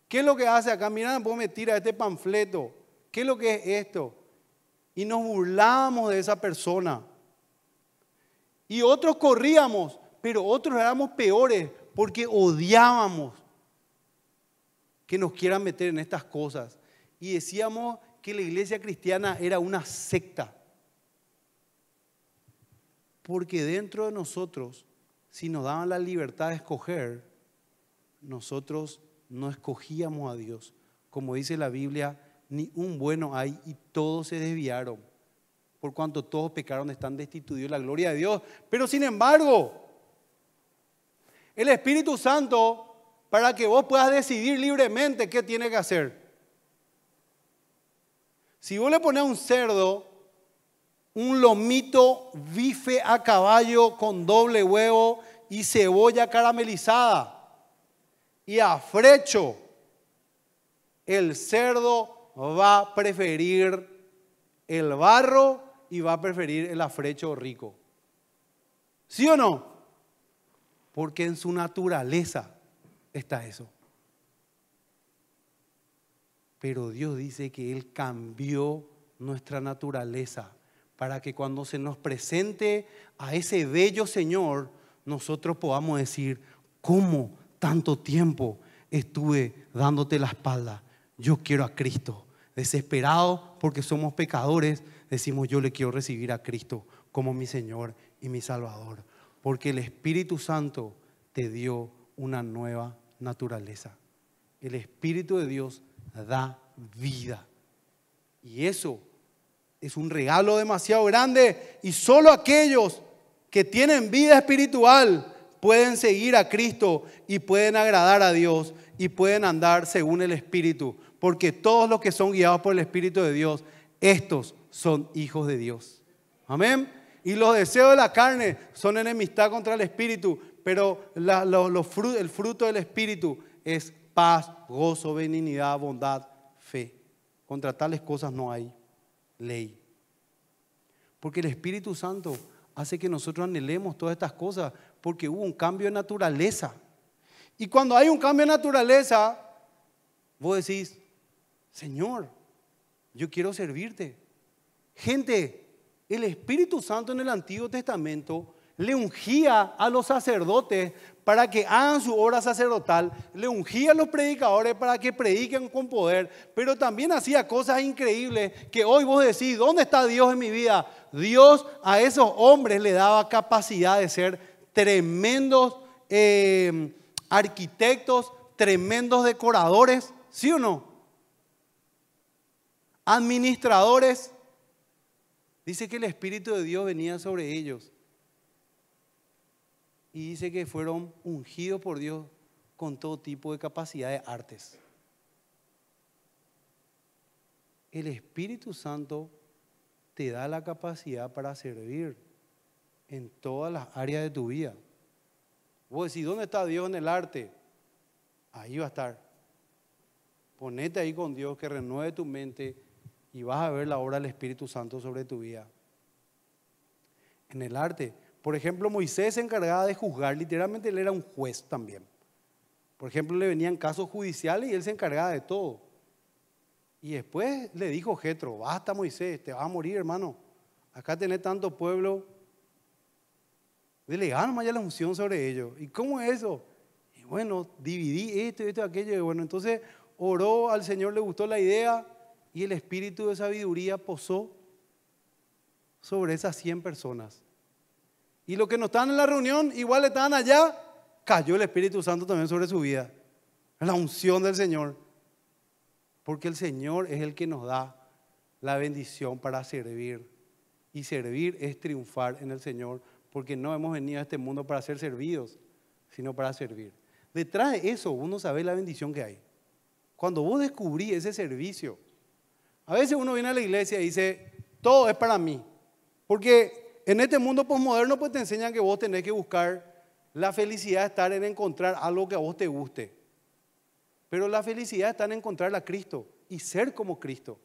¿Qué es lo que hace acá? Mira, vos me tira este panfleto. ¿Qué es lo que es esto? y nos burlábamos de esa persona. Y otros corríamos, pero otros éramos peores porque odiábamos que nos quieran meter en estas cosas. Y decíamos que la iglesia cristiana era una secta. Porque dentro de nosotros, si nos daban la libertad de escoger, nosotros no escogíamos a Dios. Como dice la Biblia, ni un bueno hay, y todos se desviaron. Por cuanto todos pecaron, están destituidos de la gloria de Dios. Pero sin embargo, el Espíritu Santo, para que vos puedas decidir libremente qué tiene que hacer. Si vos le pones a un cerdo un lomito bife a caballo con doble huevo y cebolla caramelizada y frecho, el cerdo va a preferir el barro y va a preferir el afrecho rico. ¿Sí o no? Porque en su naturaleza está eso. Pero Dios dice que Él cambió nuestra naturaleza para que cuando se nos presente a ese bello Señor, nosotros podamos decir, ¿cómo tanto tiempo estuve dándote la espalda? yo quiero a Cristo. Desesperado porque somos pecadores, decimos yo le quiero recibir a Cristo como mi Señor y mi Salvador. Porque el Espíritu Santo te dio una nueva naturaleza. El Espíritu de Dios da vida. Y eso es un regalo demasiado grande y solo aquellos que tienen vida espiritual pueden seguir a Cristo y pueden agradar a Dios y pueden andar según el Espíritu porque todos los que son guiados por el Espíritu de Dios, estos son hijos de Dios. Amén. Y los deseos de la carne son enemistad contra el Espíritu, pero el fruto del Espíritu es paz, gozo, benignidad, bondad, fe. Contra tales cosas no hay ley. Porque el Espíritu Santo hace que nosotros anhelemos todas estas cosas, porque hubo un cambio de naturaleza. Y cuando hay un cambio de naturaleza, vos decís, Señor, yo quiero servirte. Gente, el Espíritu Santo en el Antiguo Testamento le ungía a los sacerdotes para que hagan su obra sacerdotal, le ungía a los predicadores para que prediquen con poder, pero también hacía cosas increíbles que hoy vos decís, ¿dónde está Dios en mi vida? Dios a esos hombres le daba capacidad de ser tremendos eh, arquitectos, tremendos decoradores, ¿sí o no? administradores, dice que el Espíritu de Dios venía sobre ellos. Y dice que fueron ungidos por Dios con todo tipo de capacidad de artes. El Espíritu Santo te da la capacidad para servir en todas las áreas de tu vida. Vos decís, ¿dónde está Dios en el arte? Ahí va a estar. Ponete ahí con Dios, que renueve tu mente, y vas a ver la obra del Espíritu Santo sobre tu vida. En el arte, por ejemplo, Moisés se encargaba de juzgar, literalmente él era un juez también. Por ejemplo, le venían casos judiciales y él se encargaba de todo. Y después le dijo Jetro, basta Moisés, te vas a morir hermano, acá tenés tanto pueblo, Dele ya la unción sobre ellos. ¿Y cómo es eso? Y bueno, dividí esto esto y aquello, bueno, entonces oró, al Señor le gustó la idea, y el espíritu de sabiduría posó sobre esas 100 personas. Y los que no estaban en la reunión, igual estaban allá, cayó el Espíritu Santo también sobre su vida. La unción del Señor. Porque el Señor es el que nos da la bendición para servir. Y servir es triunfar en el Señor, porque no hemos venido a este mundo para ser servidos, sino para servir. Detrás de eso uno sabe la bendición que hay. Cuando vos descubrís ese servicio, a veces uno viene a la iglesia y dice, todo es para mí. Porque en este mundo posmoderno pues te enseñan que vos tenés que buscar la felicidad, estar en encontrar algo que a vos te guste. Pero la felicidad está en encontrar a Cristo y ser como Cristo.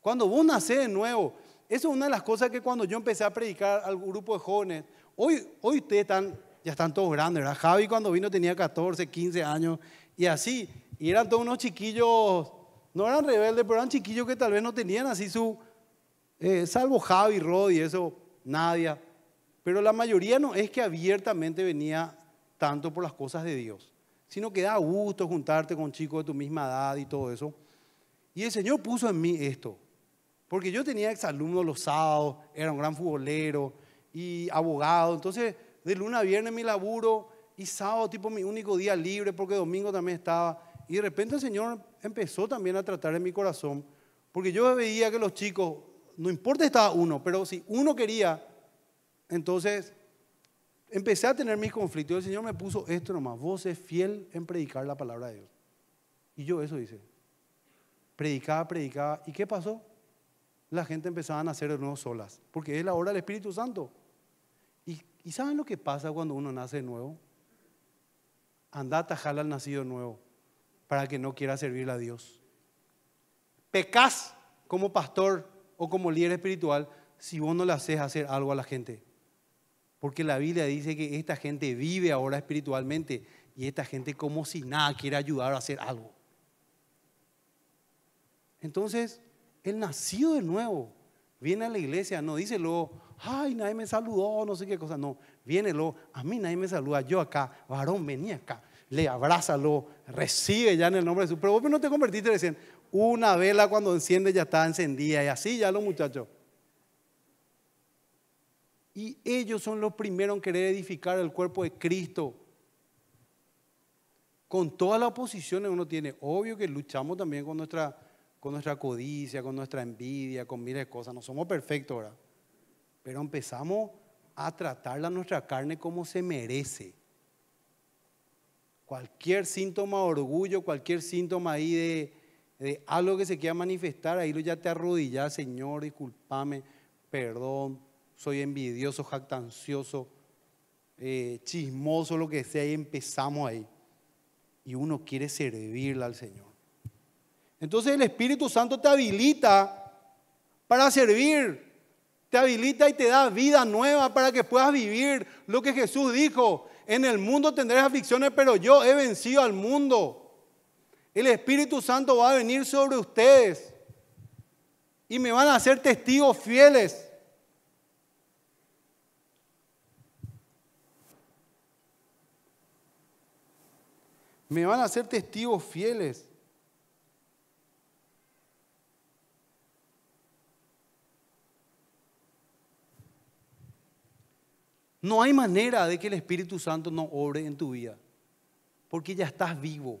Cuando vos nacés de nuevo, eso es una de las cosas que cuando yo empecé a predicar al grupo de jóvenes, hoy, hoy ustedes están, ya están todos grandes, ¿verdad? Javi cuando vino tenía 14, 15 años y así, y eran todos unos chiquillos no eran rebeldes, pero eran chiquillos que tal vez no tenían así su, eh, salvo Javi, Rodi, eso, Nadia. Pero la mayoría no es que abiertamente venía tanto por las cosas de Dios, sino que da gusto juntarte con chicos de tu misma edad y todo eso. Y el Señor puso en mí esto, porque yo tenía exalumnos los sábados, era un gran futbolero y abogado, entonces de luna a viernes mi laburo y sábado tipo mi único día libre porque domingo también estaba. Y de repente el Señor empezó también a tratar en mi corazón, porque yo veía que los chicos, no importa estaba uno, pero si uno quería, entonces empecé a tener mis conflictos. El Señor me puso esto nomás, vos es fiel en predicar la palabra de Dios. Y yo eso dice: Predicaba, predicaba. ¿Y qué pasó? La gente empezaba a nacer de nuevo solas, porque es la hora del Espíritu Santo. ¿Y, saben lo que pasa cuando uno nace de nuevo? Anda a al nacido nuevo para que no quiera servirle a Dios. Pecas como pastor o como líder espiritual si vos no le haces hacer algo a la gente. Porque la Biblia dice que esta gente vive ahora espiritualmente y esta gente como si nada quiere ayudar a hacer algo. Entonces, Él nació de nuevo viene a la iglesia, no dice luego, ay, nadie me saludó, no sé qué cosa, no, viene luego, a mí nadie me saluda, yo acá, varón, venía acá le abrázalo, recibe ya en el nombre de Jesús. Pero vos no te convertiste recién. Una vela cuando enciende ya está encendida y así ya los muchachos. Y ellos son los primeros en querer edificar el cuerpo de Cristo. Con todas las posiciones uno tiene, obvio que luchamos también con nuestra, con nuestra codicia, con nuestra envidia, con miles de cosas. No somos perfectos ahora. Pero empezamos a tratar a nuestra carne como se merece. Cualquier síntoma de orgullo, cualquier síntoma ahí de, algo que se quiera manifestar, ahí lo ya te arrodillas, Señor, discúlpame, perdón, soy envidioso, jactancioso, eh, chismoso, lo que sea, y empezamos ahí. Y uno quiere servirle al Señor. Entonces el Espíritu Santo te habilita para servir, te habilita y te da vida nueva para que puedas vivir lo que Jesús dijo en el mundo tendréis aflicciones, pero yo he vencido al mundo. El Espíritu Santo va a venir sobre ustedes y me van a hacer testigos fieles. Me van a hacer testigos fieles. No hay manera de que el Espíritu Santo no obre en tu vida, porque ya estás vivo.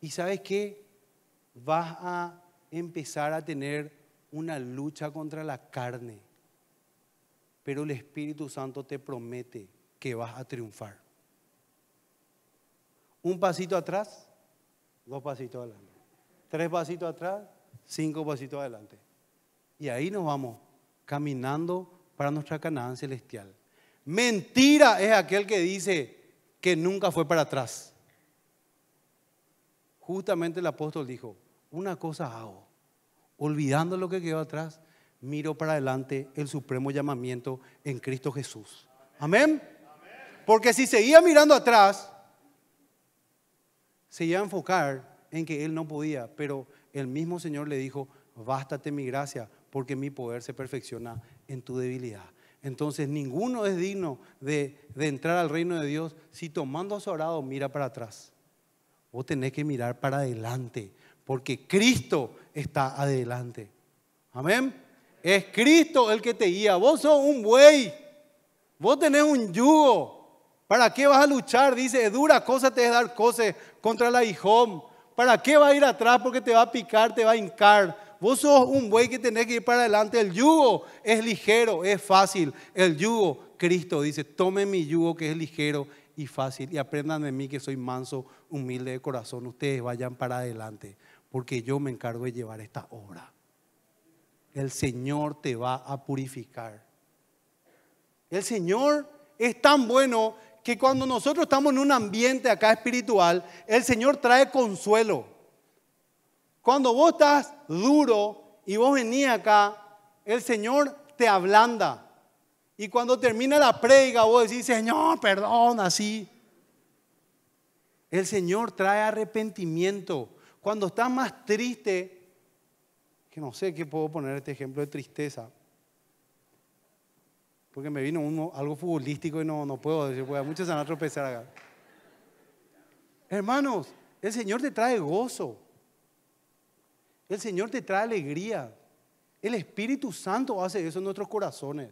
Y sabes qué? Vas a empezar a tener una lucha contra la carne, pero el Espíritu Santo te promete que vas a triunfar. Un pasito atrás, dos pasitos adelante. Tres pasitos atrás, cinco pasitos adelante. Y ahí nos vamos caminando para nuestra Canaán celestial. Mentira es aquel que dice que nunca fue para atrás. Justamente el apóstol dijo, una cosa hago, olvidando lo que quedó atrás, miro para adelante el supremo llamamiento en Cristo Jesús. Amén. Porque si seguía mirando atrás, se iba a enfocar en que él no podía, pero el mismo Señor le dijo, bástate mi gracia, porque mi poder se perfecciona en tu debilidad. Entonces ninguno es digno de, entrar al reino de Dios si tomando a su orado mira para atrás. Vos tenés que mirar para adelante, porque Cristo está adelante. Amén. Es Cristo el que te guía. Vos sos un buey. Vos tenés un yugo. ¿Para qué vas a luchar? Dice, dura cosa te es dar cosas contra la hijón. ¿Para qué va a ir atrás? Porque te va a picar, te va a hincar, vos sos un buey que tenés que ir para adelante. El yugo es ligero, es fácil. El yugo, Cristo dice, tome mi yugo que es ligero y fácil y aprendan de mí que soy manso, humilde de corazón. Ustedes vayan para adelante porque yo me encargo de llevar esta obra. El Señor te va a purificar. El Señor es tan bueno que cuando nosotros estamos en un ambiente acá espiritual, el Señor trae consuelo. Cuando vos estás duro y vos venís acá, el Señor te ablanda. Y cuando termina la predica, vos decís, Señor, perdón, así. El Señor trae arrepentimiento. Cuando estás más triste, que no sé qué puedo poner este ejemplo de tristeza, porque me vino uno, algo futbolístico y no, no puedo decir, pues muchos van a tropezar acá. Hermanos, el Señor te trae gozo. El Señor te trae alegría. El Espíritu Santo hace eso en nuestros corazones.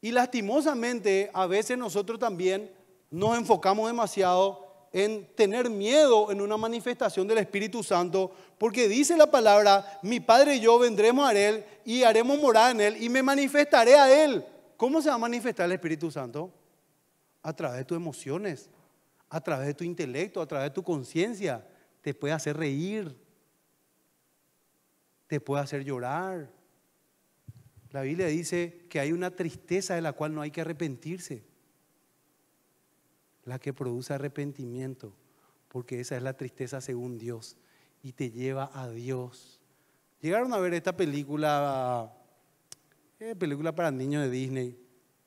Y lastimosamente, a veces nosotros también nos enfocamos demasiado en tener miedo en una manifestación del Espíritu Santo, porque dice la palabra, mi Padre y yo vendremos a Él y haremos morada en Él y me manifestaré a Él. ¿Cómo se va a manifestar el Espíritu Santo? A través de tus emociones, a través de tu intelecto, a través de tu conciencia te puede hacer reír, te puede hacer llorar. La Biblia dice que hay una tristeza de la cual no hay que arrepentirse, la que produce arrepentimiento, porque esa es la tristeza según Dios y te lleva a Dios. Llegaron a ver esta película, eh, película para niños de Disney,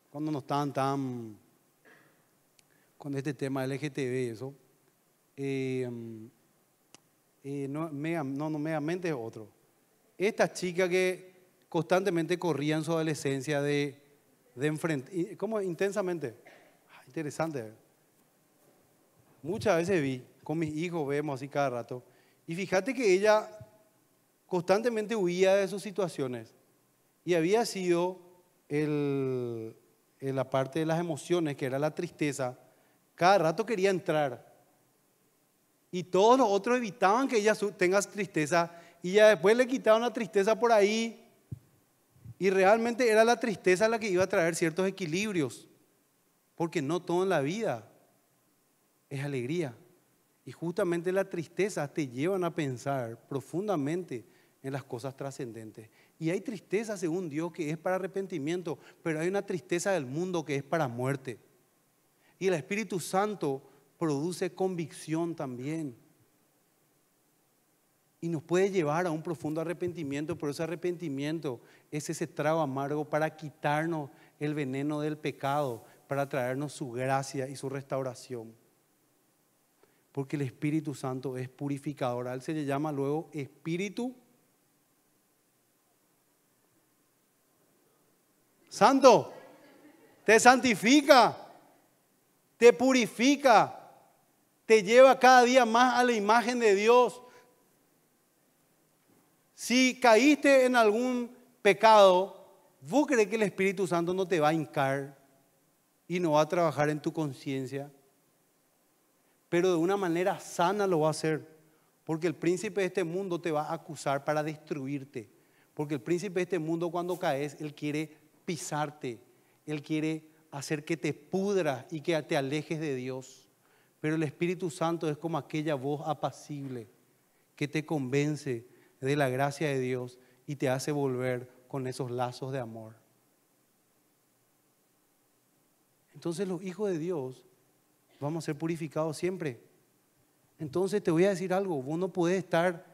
cuando no estaban tan con este tema LGTB eso. Eh, no, no, no, es otro. Esta chica que constantemente corría en su adolescencia de, de enfrente, ¿cómo? Intensamente. Ah, interesante. Muchas veces vi, con mis hijos vemos así cada rato, y fíjate que ella constantemente huía de sus situaciones y había sido el, la parte de las emociones, que era la tristeza, cada rato quería entrar y todos los otros evitaban que ella tenga tristeza y ya después le quitaban la tristeza por ahí. Y realmente era la tristeza la que iba a traer ciertos equilibrios, porque no todo en la vida es alegría. Y justamente la tristeza te llevan a pensar profundamente en las cosas trascendentes. Y hay tristeza según Dios que es para arrepentimiento, pero hay una tristeza del mundo que es para muerte. Y el Espíritu Santo produce convicción también. Y nos puede llevar a un profundo arrepentimiento, pero ese arrepentimiento es ese trago amargo para quitarnos el veneno del pecado, para traernos su gracia y su restauración. Porque el Espíritu Santo es purificador. A él se le llama luego Espíritu Santo. Te santifica, te purifica, te lleva cada día más a la imagen de Dios. Si caíste en algún pecado, ¿vos crees que el Espíritu Santo no te va a hincar y no va a trabajar en tu conciencia? Pero de una manera sana lo va a hacer, porque el príncipe de este mundo te va a acusar para destruirte, porque el príncipe de este mundo cuando caes, él quiere pisarte, él quiere hacer que te pudras y que te alejes de Dios. Pero el Espíritu Santo es como aquella voz apacible que te convence de la gracia de Dios y te hace volver con esos lazos de amor. Entonces los hijos de Dios vamos a ser purificados siempre. Entonces te voy a decir algo, vos no podés estar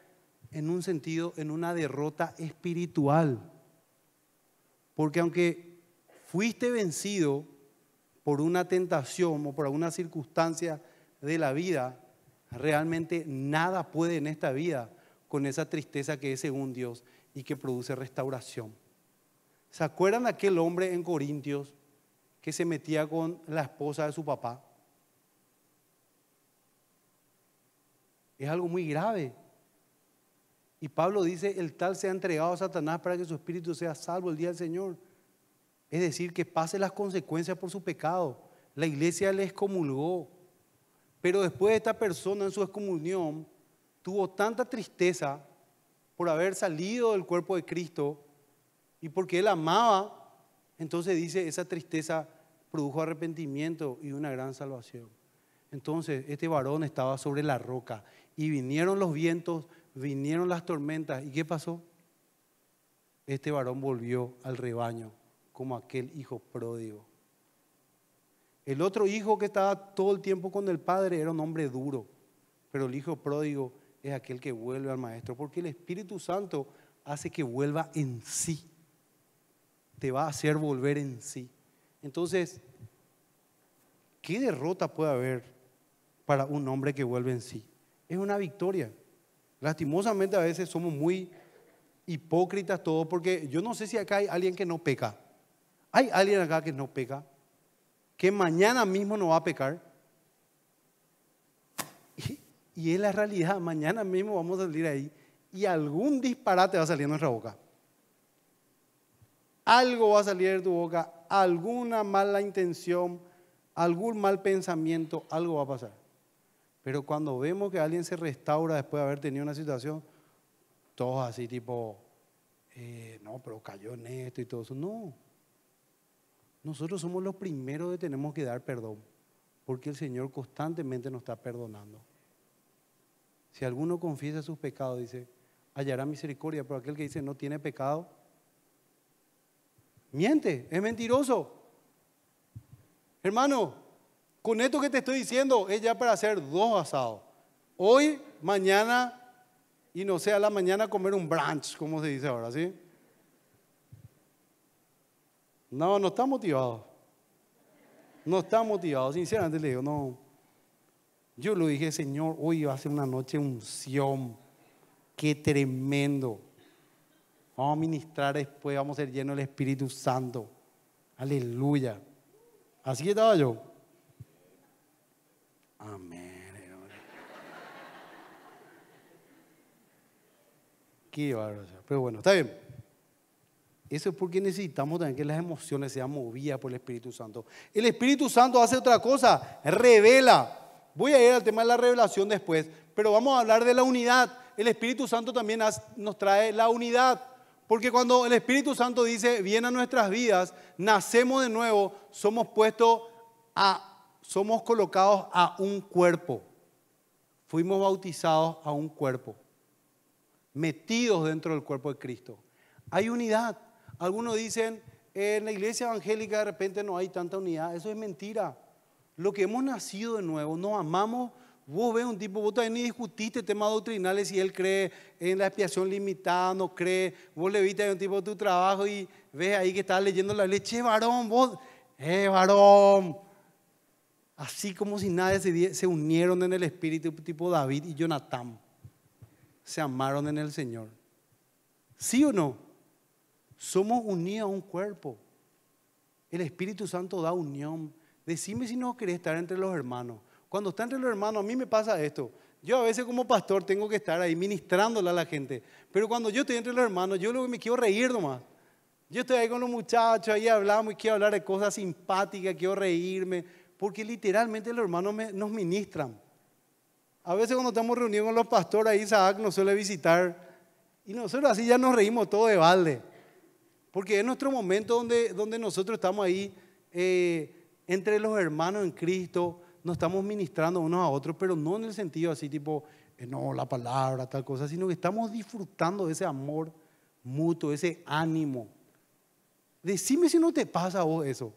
en un sentido, en una derrota espiritual. Porque aunque fuiste vencido por una tentación o por alguna circunstancia de la vida, realmente nada puede en esta vida con esa tristeza que es según Dios y que produce restauración. ¿Se acuerdan de aquel hombre en Corintios que se metía con la esposa de su papá? Es algo muy grave. Y Pablo dice, el tal se ha entregado a Satanás para que su espíritu sea salvo el día del Señor. Es decir, que pase las consecuencias por su pecado. La iglesia le excomulgó, pero después esta persona en su excomunión tuvo tanta tristeza por haber salido del cuerpo de Cristo y porque él amaba, entonces dice, esa tristeza produjo arrepentimiento y una gran salvación. Entonces este varón estaba sobre la roca y vinieron los vientos, vinieron las tormentas. ¿Y qué pasó? Este varón volvió al rebaño como aquel hijo pródigo. El otro hijo que estaba todo el tiempo con el padre era un hombre duro, pero el hijo pródigo es aquel que vuelve al maestro, porque el Espíritu Santo hace que vuelva en sí, te va a hacer volver en sí. Entonces, ¿qué derrota puede haber para un hombre que vuelve en sí? Es una victoria. Lastimosamente a veces somos muy hipócritas todos, porque yo no sé si acá hay alguien que no peca. ¿Hay alguien acá que no peca? que mañana mismo no va a pecar. Y, es la realidad, mañana mismo vamos a salir ahí y algún disparate va a salir de nuestra boca. Algo va a salir de tu boca, alguna mala intención, algún mal pensamiento, algo va a pasar. Pero cuando vemos que alguien se restaura después de haber tenido una situación, todos así tipo, eh, no, pero cayó en esto y todo eso. No, nosotros somos los primeros que tenemos que dar perdón, porque el Señor constantemente nos está perdonando. Si alguno confiesa sus pecados, dice, hallará misericordia, pero aquel que dice no tiene pecado, miente, es mentiroso. Hermano, con esto que te estoy diciendo es ya para hacer dos asados. Hoy, mañana y no sé, a la mañana comer un brunch, como se dice ahora, ¿sí? No, no está motivado. No está motivado, sinceramente le digo, no. Yo lo dije, Señor, hoy va a ser una noche unción. Qué tremendo. Vamos a ministrar después, vamos a ser llenos del Espíritu Santo. Aleluya. Así estaba yo. Amén. Qué Pero bueno, está bien. Eso es porque necesitamos también que las emociones sean movidas por el Espíritu Santo. El Espíritu Santo hace otra cosa, revela. Voy a ir al tema de la revelación después, pero vamos a hablar de la unidad. El Espíritu Santo también nos trae la unidad. Porque cuando el Espíritu Santo dice, viene a nuestras vidas, nacemos de nuevo, somos puestos a, somos colocados a un cuerpo. Fuimos bautizados a un cuerpo, metidos dentro del cuerpo de Cristo. Hay unidad. Algunos dicen, en la iglesia evangélica de repente no hay tanta unidad. Eso es mentira. Lo que hemos nacido de nuevo, nos amamos. Vos ves un tipo, vos todavía ni discutiste temas doctrinales si él cree en la expiación limitada, no cree. Vos le viste a un tipo de tu trabajo y ves ahí que está leyendo la leche, varón, vos, eh, varón. Así como si nadie se, unieron en el espíritu, tipo David y Jonathan. Se amaron en el Señor. ¿Sí o no? Somos unidos a un cuerpo. El Espíritu Santo da unión. Decime si no querés estar entre los hermanos. Cuando está entre los hermanos, a mí me pasa esto. Yo a veces como pastor tengo que estar ahí ministrándole a la gente. Pero cuando yo estoy entre los hermanos, yo me quiero reír nomás. Yo estoy ahí con los muchachos, ahí hablamos y quiero hablar de cosas simpáticas, quiero reírme. Porque literalmente los hermanos nos ministran. A veces cuando estamos reunidos con los pastores, ahí Isaac nos suele visitar. Y nosotros así ya nos reímos todo de balde. Porque es nuestro momento donde, donde nosotros estamos ahí eh, entre los hermanos en Cristo, nos estamos ministrando unos a otros, pero no en el sentido así tipo, eh, no, la palabra, tal cosa, sino que estamos disfrutando de ese amor mutuo, ese ánimo. Decime si no te pasa a vos eso.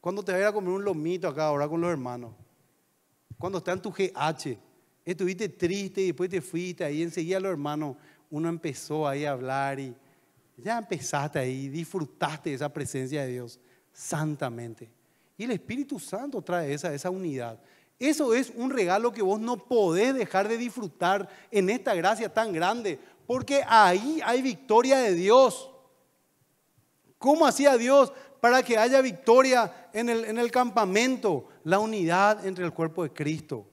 Cuando te vayas a comer un lomito acá ahora con los hermanos. Cuando está en tu GH, estuviste triste y después te fuiste ahí enseguida los hermanos, uno empezó ahí a hablar y ya empezaste ahí, disfrutaste de esa presencia de Dios santamente. Y el Espíritu Santo trae esa, unidad. Eso es un regalo que vos no podés dejar de disfrutar en esta gracia tan grande, porque ahí hay victoria de Dios. ¿Cómo hacía Dios para que haya victoria en el, en el campamento? La unidad entre el cuerpo de Cristo.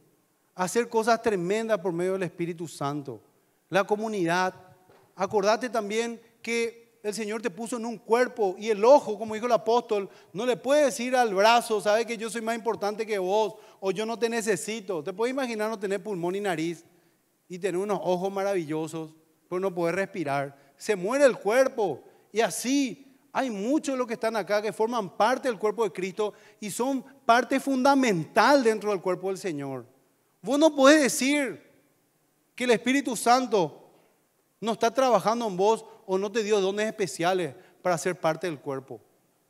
Hacer cosas tremendas por medio del Espíritu Santo. La comunidad. Acordate también que el Señor te puso en un cuerpo y el ojo, como dijo el apóstol, no le puede decir al brazo, sabe que yo soy más importante que vos o yo no te necesito. Te puedes imaginar no tener pulmón y nariz y tener unos ojos maravillosos, pero no poder respirar. Se muere el cuerpo y así hay muchos de los que están acá que forman parte del cuerpo de Cristo y son parte fundamental dentro del cuerpo del Señor. Vos no podés decir que el Espíritu Santo no está trabajando en vos o no te dio dones especiales para ser parte del cuerpo.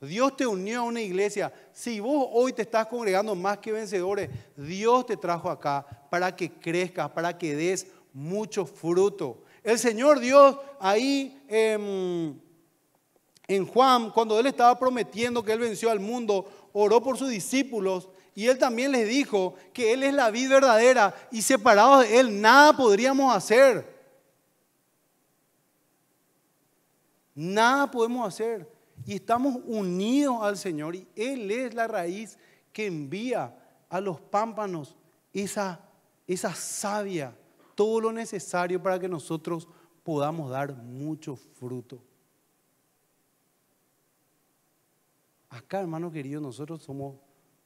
Dios te unió a una iglesia. Si vos hoy te estás congregando más que vencedores, Dios te trajo acá para que crezcas, para que des mucho fruto. El Señor Dios ahí en Juan, cuando Él estaba prometiendo que Él venció al mundo, oró por sus discípulos y Él también les dijo que Él es la vida verdadera y separados de Él nada podríamos hacer. Nada podemos hacer. Y estamos unidos al Señor y Él es la raíz que envía a los pámpanos esa, savia, todo lo necesario para que nosotros podamos dar mucho fruto. Acá, hermano querido, nosotros somos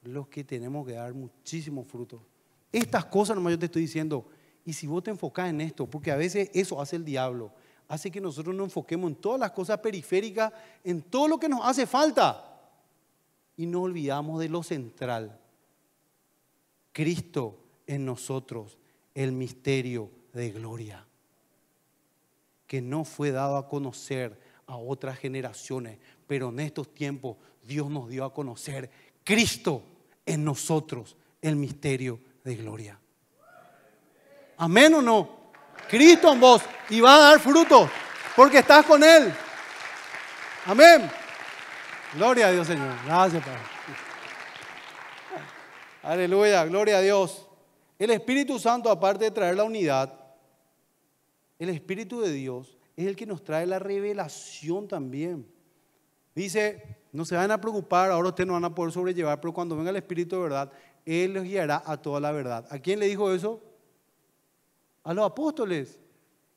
los que tenemos que dar muchísimo fruto. Estas cosas, nomás yo te estoy diciendo. Y si vos te enfocás en esto, porque a veces eso hace el diablo hace que nosotros nos enfoquemos en todas las cosas periféricas, en todo lo que nos hace falta. Y no olvidamos de lo central. Cristo en nosotros, el misterio de gloria, que no fue dado a conocer a otras generaciones, pero en estos tiempos Dios nos dio a conocer Cristo en nosotros, el misterio de gloria. Amén o no? Cristo en vos y va a dar fruto porque estás con Él. Amén. Gloria a Dios, Señor. Gracias, Padre. Aleluya, gloria a Dios. El Espíritu Santo, aparte de traer la unidad, el Espíritu de Dios es el que nos trae la revelación también. Dice, no se van a preocupar, ahora ustedes no van a poder sobrellevar, pero cuando venga el Espíritu de verdad, Él los guiará a toda la verdad. ¿A quién le dijo eso? a los apóstoles.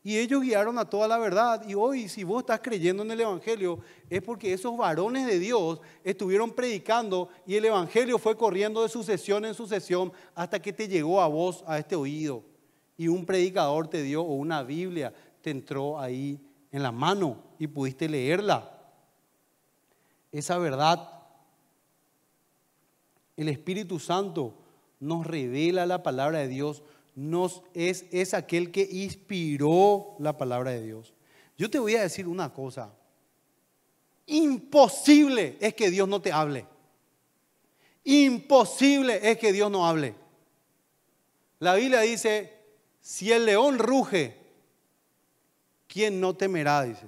Y ellos guiaron a toda la verdad. Y hoy, si vos estás creyendo en el Evangelio, es porque esos varones de Dios estuvieron predicando y el Evangelio fue corriendo de sucesión en sucesión hasta que te llegó a vos, a este oído. Y un predicador te dio, o una Biblia te entró ahí en la mano y pudiste leerla. Esa verdad, el Espíritu Santo nos revela la palabra de Dios es, es aquel que inspiró la palabra de Dios. Yo te voy a decir una cosa. Imposible es que Dios no te hable. Imposible es que Dios no hable. La Biblia dice, si el león ruge, ¿quién no temerá? Dice.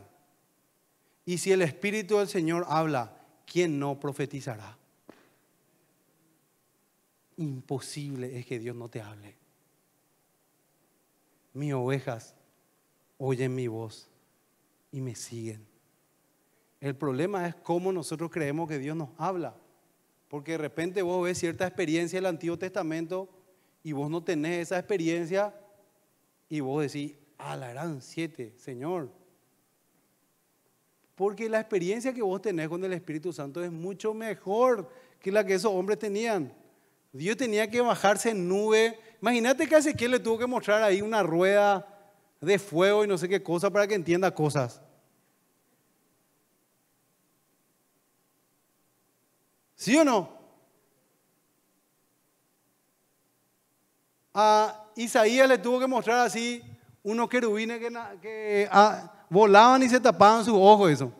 Y si el Espíritu del Señor habla, ¿quién no profetizará? Imposible es que Dios no te hable mis ovejas oyen mi voz y me siguen. El problema es cómo nosotros creemos que Dios nos habla. Porque de repente vos ves cierta experiencia del Antiguo Testamento y vos no tenés esa experiencia y vos decís, alarán ah, siete, Señor. Porque la experiencia que vos tenés con el Espíritu Santo es mucho mejor que la que esos hombres tenían. Dios tenía que bajarse en nube, Imagínate que a Ezequiel le tuvo que mostrar ahí una rueda de fuego y no sé qué cosa para que entienda cosas. ¿Sí o no? A Isaías le tuvo que mostrar así unos querubines que, ah, volaban y se tapaban sus ojos, eso.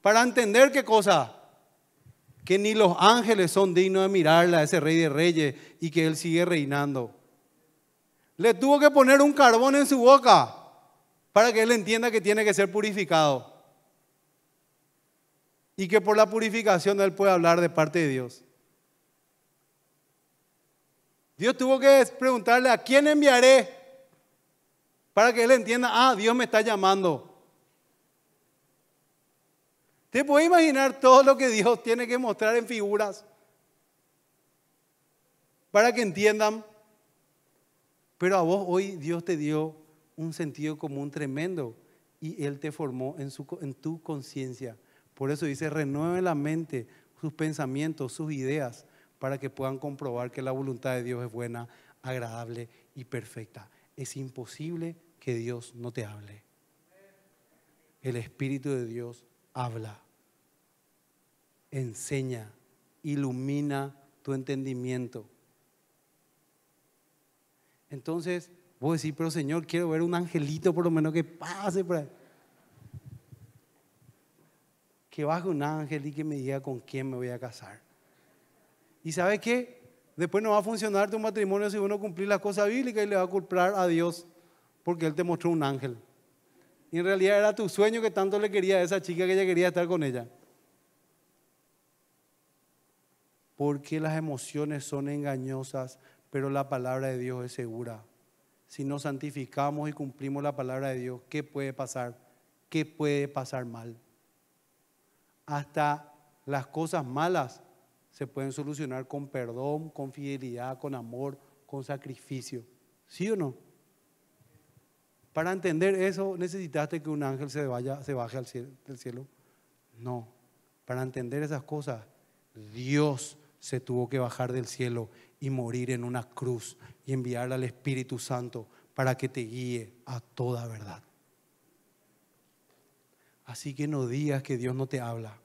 Para entender qué cosa que ni los ángeles son dignos de mirarla a ese rey de reyes y que él sigue reinando. Le tuvo que poner un carbón en su boca para que él entienda que tiene que ser purificado. Y que por la purificación él puede hablar de parte de Dios. Dios tuvo que preguntarle a quién enviaré para que él entienda, ah, Dios me está llamando. ¿Te puedes imaginar todo lo que Dios tiene que mostrar en figuras? Para que entiendan. Pero a vos hoy Dios te dio un sentido común tremendo y Él te formó en, su, en tu conciencia. Por eso dice, renueve la mente, sus pensamientos, sus ideas, para que puedan comprobar que la voluntad de Dios es buena, agradable y perfecta. Es imposible que Dios no te hable. El Espíritu de Dios habla enseña, ilumina tu entendimiento. Entonces, vos decís, pero Señor, quiero ver un angelito por lo menos que pase por ahí. Que baje un ángel y que me diga con quién me voy a casar. ¿Y sabes qué? Después no va a funcionar tu matrimonio si uno cumplir las cosas bíblicas y le va a culpar a Dios porque Él te mostró un ángel. Y en realidad era tu sueño que tanto le quería a esa chica que ella quería estar con ella. porque las emociones son engañosas, pero la palabra de Dios es segura. Si nos santificamos y cumplimos la palabra de Dios, ¿qué puede pasar? ¿Qué puede pasar mal? Hasta las cosas malas se pueden solucionar con perdón, con fidelidad, con amor, con sacrificio. ¿Sí o no? Para entender eso, ¿necesitaste que un ángel se, vaya, se baje al cielo? No. Para entender esas cosas, Dios se tuvo que bajar del cielo y morir en una cruz y enviar al Espíritu Santo para que te guíe a toda verdad. Así que no digas que Dios no te habla,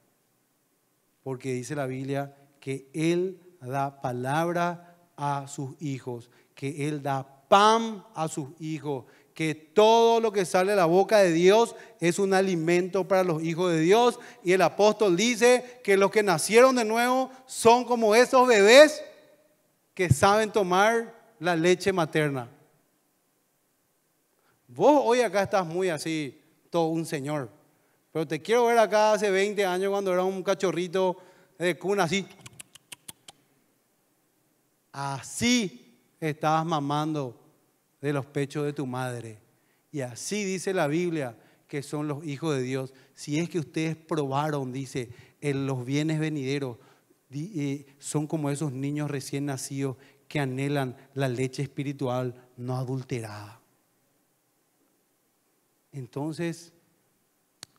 porque dice la Biblia que Él da palabra a sus hijos, que Él da pan a sus hijos, que todo lo que sale de la boca de Dios es un alimento para los hijos de Dios. Y el apóstol dice que los que nacieron de nuevo son como esos bebés que saben tomar la leche materna. Vos hoy acá estás muy así, todo un señor. Pero te quiero ver acá hace 20 años cuando era un cachorrito de cuna así. Así estabas mamando de los pechos de tu madre. Y así dice la Biblia que son los hijos de Dios. Si es que ustedes probaron, dice, en los bienes venideros, eh, son como esos niños recién nacidos que anhelan la leche espiritual no adulterada. Entonces,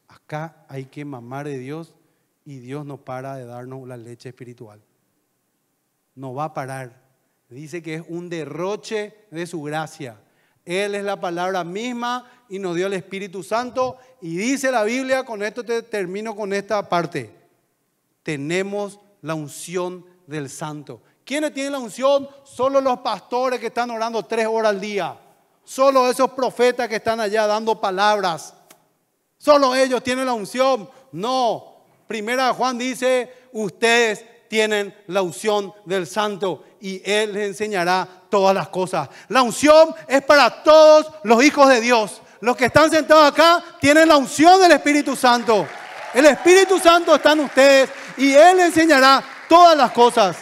acá hay que mamar de Dios y Dios no para de darnos la leche espiritual. No va a parar Dice que es un derroche de su gracia. Él es la palabra misma y nos dio el Espíritu Santo. Y dice la Biblia, con esto termino con esta parte, tenemos la unción del Santo. ¿Quiénes tienen la unción? Solo los pastores que están orando tres horas al día. Solo esos profetas que están allá dando palabras. Solo ellos tienen la unción. No. Primera Juan dice, ustedes tienen la unción del santo y Él les enseñará todas las cosas. La unción es para todos los hijos de Dios. Los que están sentados acá tienen la unción del Espíritu Santo. El Espíritu Santo está en ustedes y Él les enseñará todas las cosas.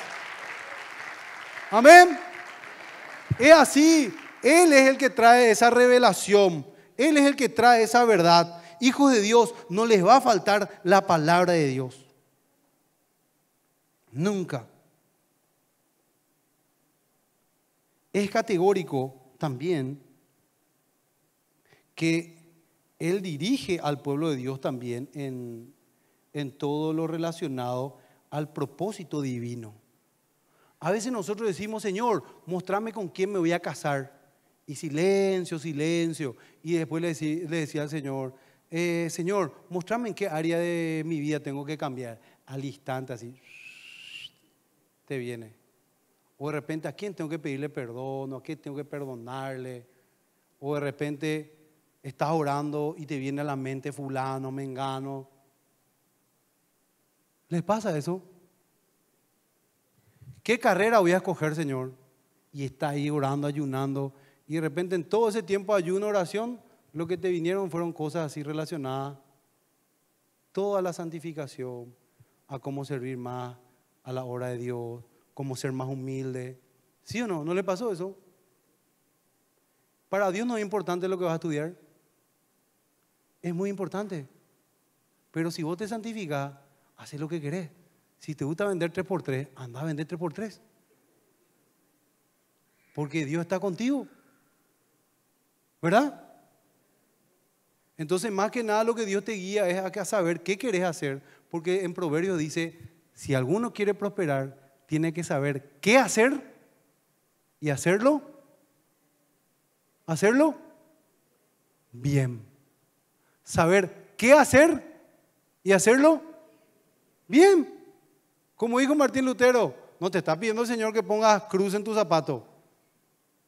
Amén. Es así. Él es el que trae esa revelación. Él es el que trae esa verdad. Hijos de Dios, no les va a faltar la palabra de Dios. Nunca. Es categórico también que él dirige al pueblo de Dios también en, todo lo relacionado al propósito divino. A veces nosotros decimos, Señor, mostrame con quién me voy a casar. Y silencio, silencio. Y después le decía, al Señor, eh, Señor, mostrame en qué área de mi vida tengo que cambiar. Al instante así te viene. O de repente, ¿a quién tengo que pedirle perdón? a quién tengo que perdonarle? O de repente estás orando y te viene a la mente fulano, mengano. ¿Les pasa eso? ¿Qué carrera voy a escoger, Señor? Y estás ahí orando, ayunando. Y de repente en todo ese tiempo ayuno, oración, lo que te vinieron fueron cosas así relacionadas. Toda la santificación, a cómo servir más, a la hora de Dios, cómo ser más humilde. ¿Sí o no? ¿No le pasó eso? Para Dios no es importante lo que vas a estudiar. Es muy importante. Pero si vos te santificas, haces lo que querés. Si te gusta vender 3x3, anda a vender 3x3. Porque Dios está contigo. ¿Verdad? Entonces, más que nada, lo que Dios te guía es a saber qué querés hacer. Porque en Proverbios dice: si alguno quiere prosperar, tiene que saber qué hacer y hacerlo. Hacerlo bien. Saber qué hacer y hacerlo bien. Como dijo Martín Lutero, no te está pidiendo el Señor que pongas cruz en tu zapato.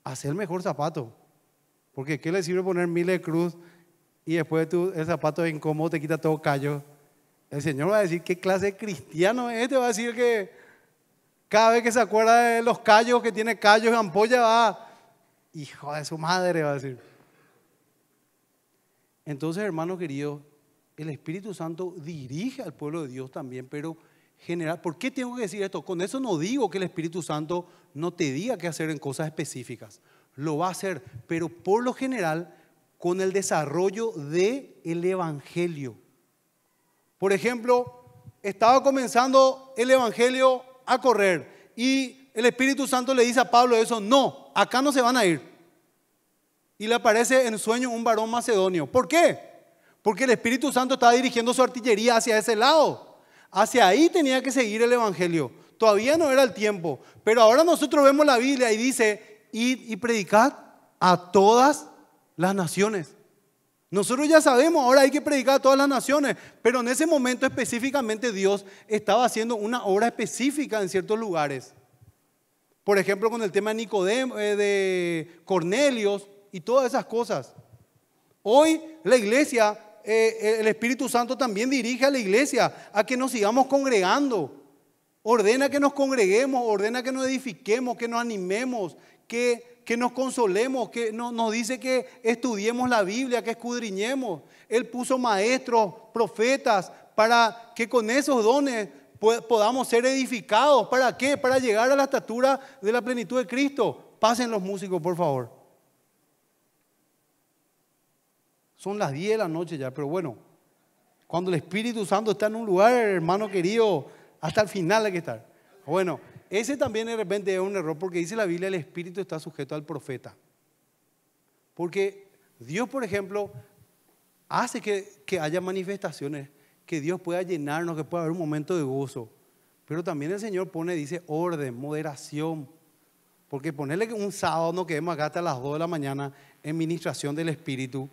Haz el mejor zapato. Porque ¿qué le sirve poner miles de cruz y después el zapato es incómodo, te quita todo callo? El Señor va a decir qué clase de cristiano es este, va a decir que cada vez que se acuerda de los callos, que tiene callos, ampolla, va, hijo de su madre, va a decir. Entonces, hermano querido, el Espíritu Santo dirige al pueblo de Dios también, pero general. ¿Por qué tengo que decir esto? Con eso no digo que el Espíritu Santo no te diga qué hacer en cosas específicas. Lo va a hacer, pero por lo general con el desarrollo del Evangelio. Por ejemplo, estaba comenzando el Evangelio a correr y el Espíritu Santo le dice a Pablo eso, no, acá no se van a ir. Y le aparece en sueño un varón macedonio. ¿Por qué? Porque el Espíritu Santo estaba dirigiendo su artillería hacia ese lado. Hacia ahí tenía que seguir el Evangelio. Todavía no era el tiempo. Pero ahora nosotros vemos la Biblia y dice, id y predicad a todas las naciones. Nosotros ya sabemos, ahora hay que predicar a todas las naciones, pero en ese momento específicamente Dios estaba haciendo una obra específica en ciertos lugares. Por ejemplo, con el tema de, Nicodemo, eh, de Cornelios y todas esas cosas. Hoy la iglesia, eh, el Espíritu Santo también dirige a la iglesia a que nos sigamos congregando. Ordena que nos congreguemos, ordena que nos edifiquemos, que nos animemos, que que nos consolemos, que no, nos dice que estudiemos la Biblia, que escudriñemos. Él puso maestros, profetas, para que con esos dones podamos ser edificados. ¿Para qué? Para llegar a la estatura de la plenitud de Cristo. Pasen los músicos, por favor. Son las 10 de la noche ya, pero bueno, cuando el Espíritu Santo está en un lugar, hermano querido, hasta el final hay que estar. Bueno. Ese también de repente es un error porque dice la Biblia el espíritu está sujeto al profeta. Porque Dios, por ejemplo, hace que, haya manifestaciones, que Dios pueda llenarnos, que pueda haber un momento de gozo. Pero también el Señor pone, dice, orden, moderación. Porque ponerle un sábado que quedemos acá hasta las 2 de la mañana en ministración del Espíritu.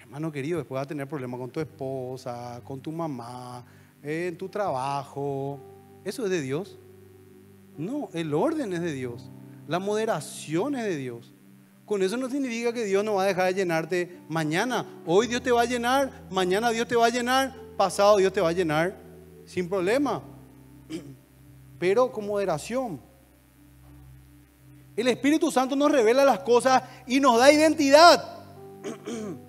Hermano querido, después vas a tener problemas con tu esposa, con tu mamá, en tu trabajo. Eso es de Dios. No, el orden es de Dios. La moderación es de Dios. Con eso no significa que Dios no va a dejar de llenarte mañana. Hoy Dios te va a llenar, mañana Dios te va a llenar, pasado Dios te va a llenar, sin problema. (clears throat) Pero con moderación. El Espíritu Santo nos revela las cosas y nos da identidad. (clears throat)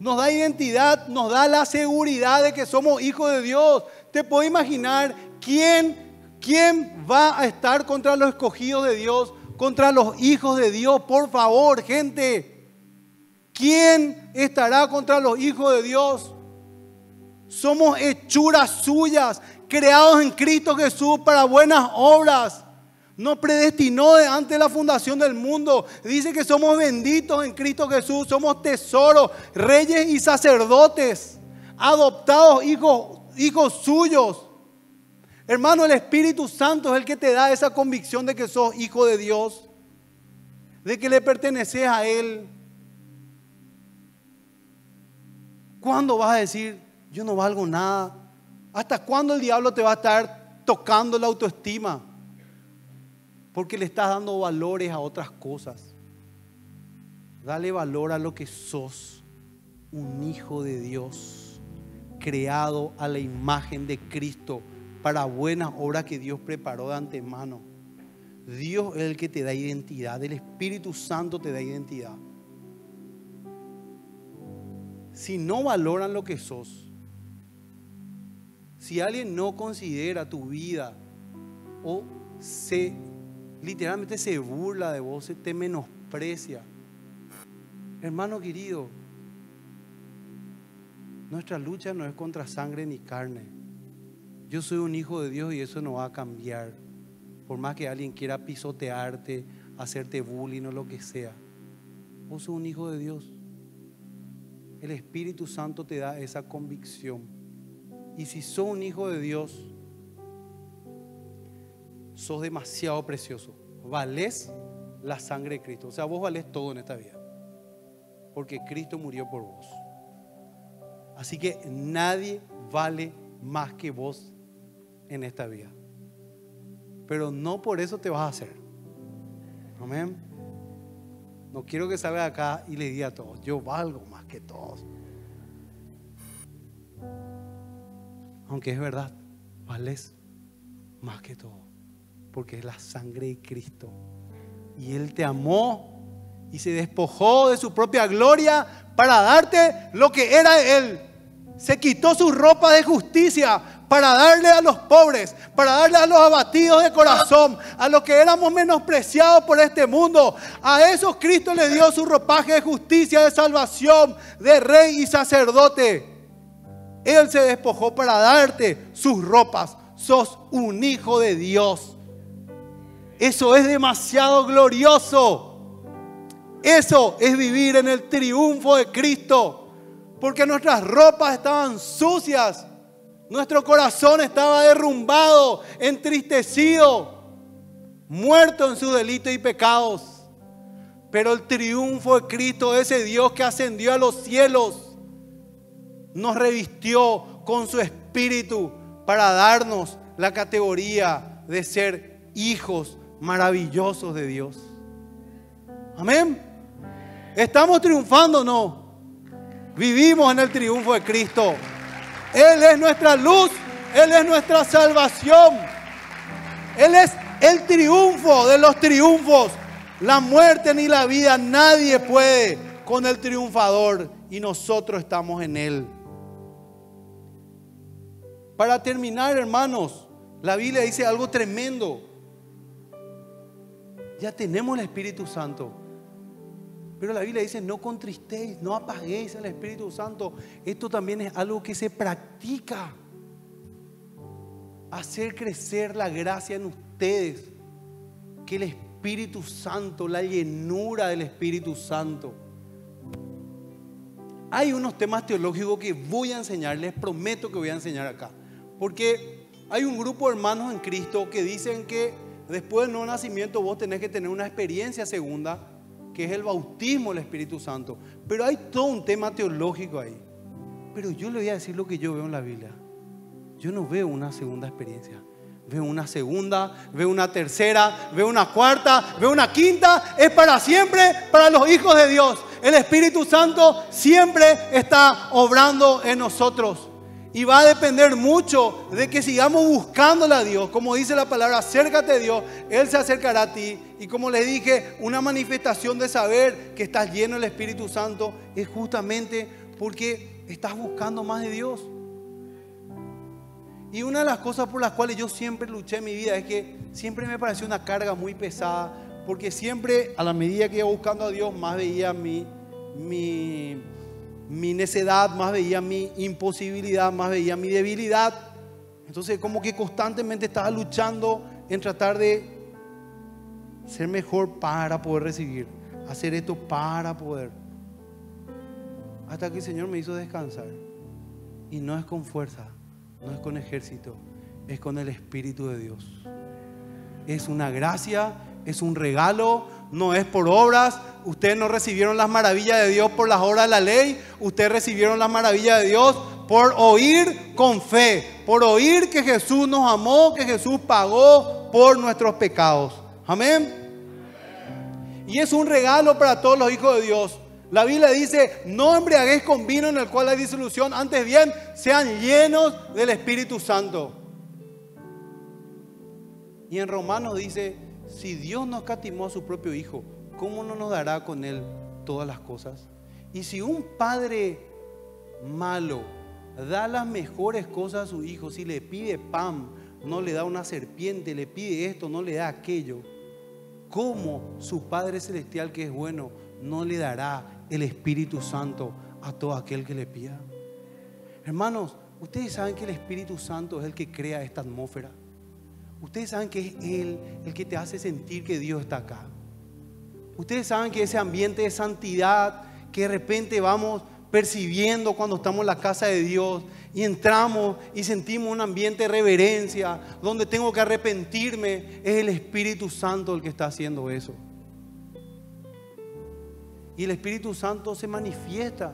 Nos da identidad, nos da la seguridad de que somos hijos de Dios. Te puedo imaginar quién ¿Quién va a estar contra los escogidos de Dios, contra los hijos de Dios? Por favor, gente. ¿Quién estará contra los hijos de Dios? Somos hechuras suyas, creados en Cristo Jesús para buenas obras. Nos predestinó de antes de la fundación del mundo. Dice que somos benditos en Cristo Jesús, somos tesoros, reyes y sacerdotes, adoptados hijos, hijos suyos. Hermano, el Espíritu Santo es el que te da esa convicción de que sos hijo de Dios, de que le perteneces a Él. ¿Cuándo vas a decir, yo no valgo nada? ¿Hasta cuándo el diablo te va a estar tocando la autoestima? Porque le estás dando valores a otras cosas. Dale valor a lo que sos, un hijo de Dios, creado a la imagen de Cristo para buenas obras que Dios preparó de antemano. Dios es el que te da identidad, el Espíritu Santo te da identidad. Si no valoran lo que sos, si alguien no considera tu vida o se literalmente se burla de vos, te menosprecia. Hermano querido, nuestra lucha no es contra sangre ni carne yo soy un hijo de Dios y eso no va a cambiar. Por más que alguien quiera pisotearte, hacerte bullying o lo que sea. Vos sos un hijo de Dios. El Espíritu Santo te da esa convicción. Y si sos un hijo de Dios, sos demasiado precioso. Valés la sangre de Cristo. O sea, vos valés todo en esta vida. Porque Cristo murió por vos. Así que nadie vale más que vos en esta vida. Pero no por eso te vas a hacer. Amén. No quiero que salga acá y le diga a todos, yo valgo más que todos. Aunque es verdad, vales más que todo. Porque es la sangre de Cristo. Y Él te amó y se despojó de su propia gloria para darte lo que era Él. Se quitó su ropa de justicia para darle a los pobres, para darle a los abatidos de corazón, a los que éramos menospreciados por este mundo. A esos Cristo le dio su ropaje de justicia, de salvación, de rey y sacerdote. Él se despojó para darte sus ropas. Sos un hijo de Dios. Eso es demasiado glorioso. Eso es vivir en el triunfo de Cristo porque nuestras ropas estaban sucias, nuestro corazón estaba derrumbado, entristecido, muerto en su delito y pecados. Pero el triunfo de Cristo, ese Dios que ascendió a los cielos, nos revistió con su espíritu para darnos la categoría de ser hijos maravillosos de Dios. Amén. ¿Estamos triunfando no? Vivimos en el triunfo de Cristo. Él es nuestra luz, Él es nuestra salvación. Él es el triunfo de los triunfos. La muerte ni la vida, nadie puede con el triunfador y nosotros estamos en Él. Para terminar, hermanos, la Biblia dice algo tremendo. Ya tenemos el Espíritu Santo. Pero la Biblia dice, no contristéis, no apaguéis al Espíritu Santo. Esto también es algo que se practica. Hacer crecer la gracia en ustedes. Que el Espíritu Santo, la llenura del Espíritu Santo. Hay unos temas teológicos que voy a enseñar, les prometo que voy a enseñar acá. Porque hay un grupo de hermanos en Cristo que dicen que después del nuevo nacimiento vos tenés que tener una experiencia segunda que es el bautismo del Espíritu Santo. Pero hay todo un tema teológico ahí. Pero yo le voy a decir lo que yo veo en la Biblia. Yo no veo una segunda experiencia. Veo una segunda, veo una tercera, veo una cuarta, veo una quinta. Es para siempre, para los hijos de Dios. El Espíritu Santo siempre está obrando en nosotros. Y va a depender mucho de que sigamos buscándole a Dios. Como dice la palabra, acércate a Dios, Él se acercará a ti. Y como les dije, una manifestación de saber que estás lleno del Espíritu Santo es justamente porque estás buscando más de Dios. Y una de las cosas por las cuales yo siempre luché en mi vida es que siempre me pareció una carga muy pesada, porque siempre a la medida que iba buscando a Dios, más veía mi, mi mi necedad, más veía mi imposibilidad, más veía mi debilidad. Entonces como que constantemente estaba luchando en tratar de ser mejor para poder recibir, hacer esto para poder. Hasta que el Señor me hizo descansar. Y no es con fuerza, no es con ejército, es con el Espíritu de Dios. Es una gracia, es un regalo, no es por obras. Ustedes no recibieron las maravillas de Dios por las obras de la ley. Ustedes recibieron las maravillas de Dios por oír con fe, por oír que Jesús nos amó, que Jesús pagó por nuestros pecados. Amén. Y es un regalo para todos los hijos de Dios. La Biblia dice, no embriaguez con vino en el cual hay disolución, antes bien sean llenos del Espíritu Santo. Y en Romanos dice, si Dios nos catimó a su propio Hijo, ¿cómo no nos dará con Él todas las cosas? Y si un padre malo da las mejores cosas a su hijo, si le pide pan, no le da una serpiente, le pide esto, no le da aquello, ¿cómo su Padre Celestial que es bueno no le dará el Espíritu Santo a todo aquel que le pida? Hermanos, ustedes saben que el Espíritu Santo es el que crea esta atmósfera. Ustedes saben que es Él el que te hace sentir que Dios está acá. Ustedes saben que ese ambiente de santidad que de repente vamos percibiendo cuando estamos en la casa de Dios y entramos y sentimos un ambiente de reverencia, donde tengo que arrepentirme, es el Espíritu Santo el que está haciendo eso. Y el Espíritu Santo se manifiesta.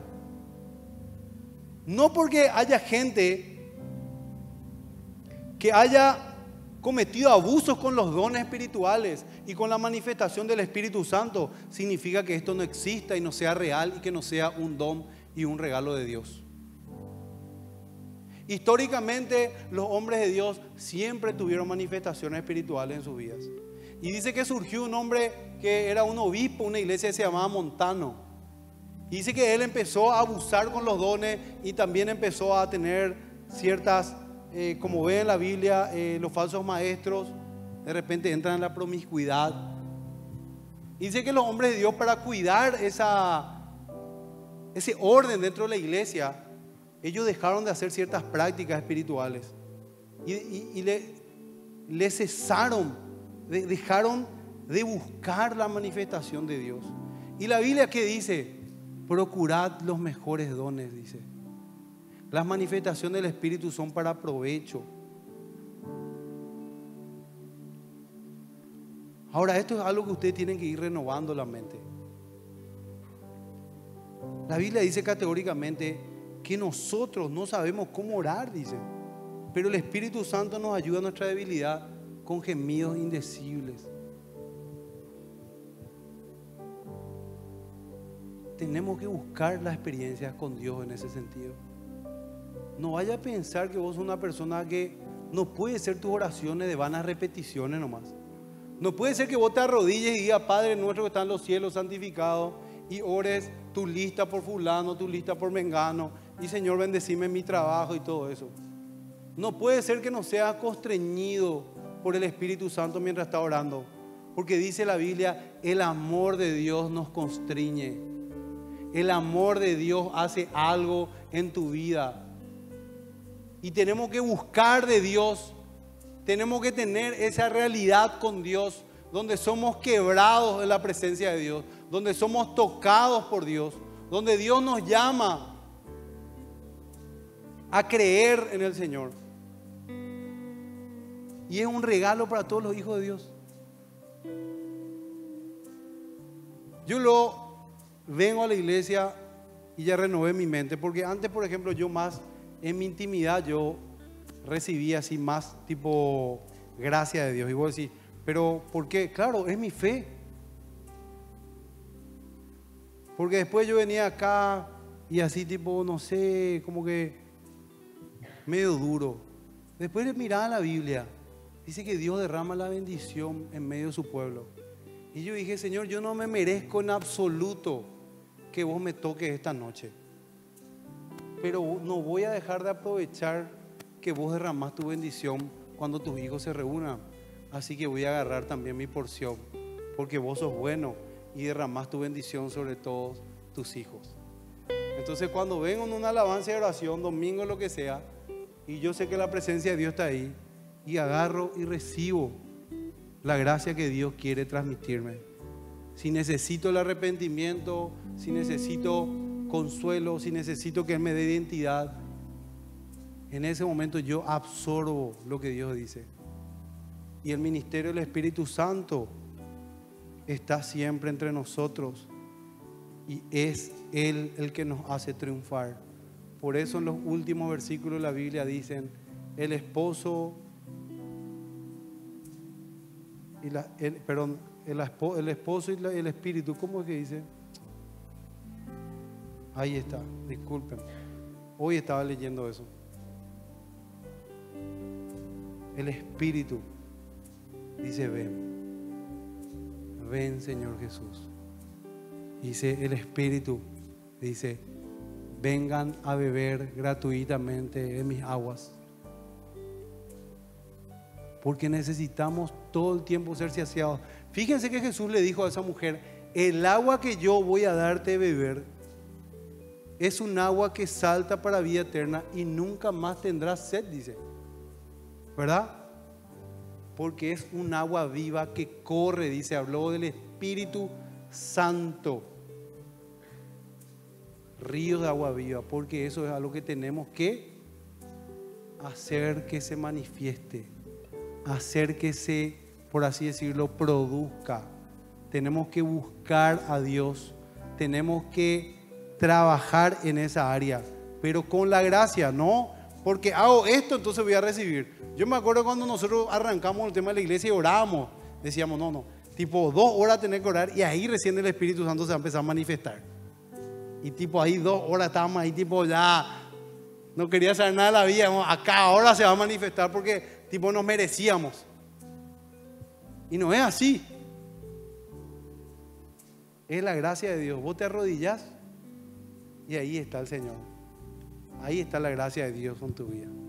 No porque haya gente que haya cometido abusos con los dones espirituales y con la manifestación del Espíritu Santo, significa que esto no exista y no sea real y que no sea un don y un regalo de Dios. Históricamente los hombres de Dios siempre tuvieron manifestaciones espirituales en sus vidas. Y dice que surgió un hombre que era un obispo, una iglesia que se llamaba Montano. Y dice que él empezó a abusar con los dones y también empezó a tener ciertas eh, como ve en la Biblia, eh, los falsos maestros de repente entran en la promiscuidad. Dice que los hombres de Dios para cuidar esa, ese orden dentro de la iglesia, ellos dejaron de hacer ciertas prácticas espirituales y, le, cesaron, dejaron de buscar la manifestación de Dios. Y la Biblia que dice, procurad los mejores dones, dice. Las manifestaciones del Espíritu son para provecho. Ahora, esto es algo que ustedes tienen que ir renovando la mente. La Biblia dice categóricamente que nosotros no sabemos cómo orar, dice. Pero el Espíritu Santo nos ayuda a nuestra debilidad con gemidos indecibles. Tenemos que buscar las experiencias con Dios en ese sentido. No vaya a pensar que vos sos una persona que no puede ser tus oraciones de vanas repeticiones nomás. No puede ser que vos te arrodilles y digas, Padre nuestro que está en los cielos, santificado, y ores tu lista por fulano, tu lista por mengano, y Señor, bendecime mi trabajo y todo eso. No puede ser que no seas constreñido por el Espíritu Santo mientras estás orando, porque dice la Biblia, el amor de Dios nos constriñe. El amor de Dios hace algo en tu vida. Y tenemos que buscar de Dios. Tenemos que tener esa realidad con Dios, donde somos quebrados de la presencia de Dios, donde somos tocados por Dios, donde Dios nos llama a creer en el Señor. Y es un regalo para todos los hijos de Dios. Yo lo vengo a la iglesia y ya renové mi mente, porque antes, por ejemplo, yo más en mi intimidad yo recibí así más tipo gracia de Dios. Y vos decís, pero ¿por qué? Claro, es mi fe. Porque después yo venía acá y así tipo, no sé, como que medio duro. Después le mirar la Biblia, dice que Dios derrama la bendición en medio de su pueblo. Y yo dije, Señor, yo no me merezco en absoluto que vos me toques esta noche pero no voy a dejar de aprovechar que vos derramás tu bendición cuando tus hijos se reúnan. Así que voy a agarrar también mi porción, porque vos sos bueno y derramás tu bendición sobre todos tus hijos. Entonces cuando vengo en una alabanza de oración, domingo lo que sea, y yo sé que la presencia de Dios está ahí, y agarro y recibo la gracia que Dios quiere transmitirme. Si necesito el arrepentimiento, si necesito consuelo, si necesito que me dé identidad, en ese momento yo absorbo lo que Dios dice. Y el ministerio del Espíritu Santo está siempre entre nosotros y es Él el que nos hace triunfar. Por eso en los últimos versículos de la Biblia dicen, el esposo, y el, el, esposo y el espíritu, ¿cómo es que dice? Ahí está, disculpen. Hoy estaba leyendo eso. El Espíritu dice, ven, ven Señor Jesús. Dice el Espíritu, dice, vengan a beber gratuitamente de mis aguas. Porque necesitamos todo el tiempo ser saciados. Fíjense que Jesús le dijo a esa mujer, el agua que yo voy a darte beber es un agua que salta para vida eterna y nunca más tendrá sed, dice. ¿Verdad? Porque es un agua viva que corre, dice, habló del Espíritu Santo. Río de agua viva, porque eso es algo que tenemos que hacer que se manifieste, hacer que se, por así decirlo, produzca. Tenemos que buscar a Dios, tenemos que trabajar en esa área, pero con la gracia, no porque hago ah, oh, esto, entonces voy a recibir. Yo me acuerdo cuando nosotros arrancamos el tema de la iglesia y orábamos, decíamos, no, no, tipo dos horas tener que orar y ahí recién el Espíritu Santo se va a empezar a manifestar. Y tipo ahí dos horas estábamos ahí, tipo ya, no quería saber nada de la vida, acá ahora se va a manifestar porque tipo nos merecíamos. Y no es así. Es la gracia de Dios. Vos te arrodillás y ahí está el Señor. Ahí está la gracia de Dios con tu vida.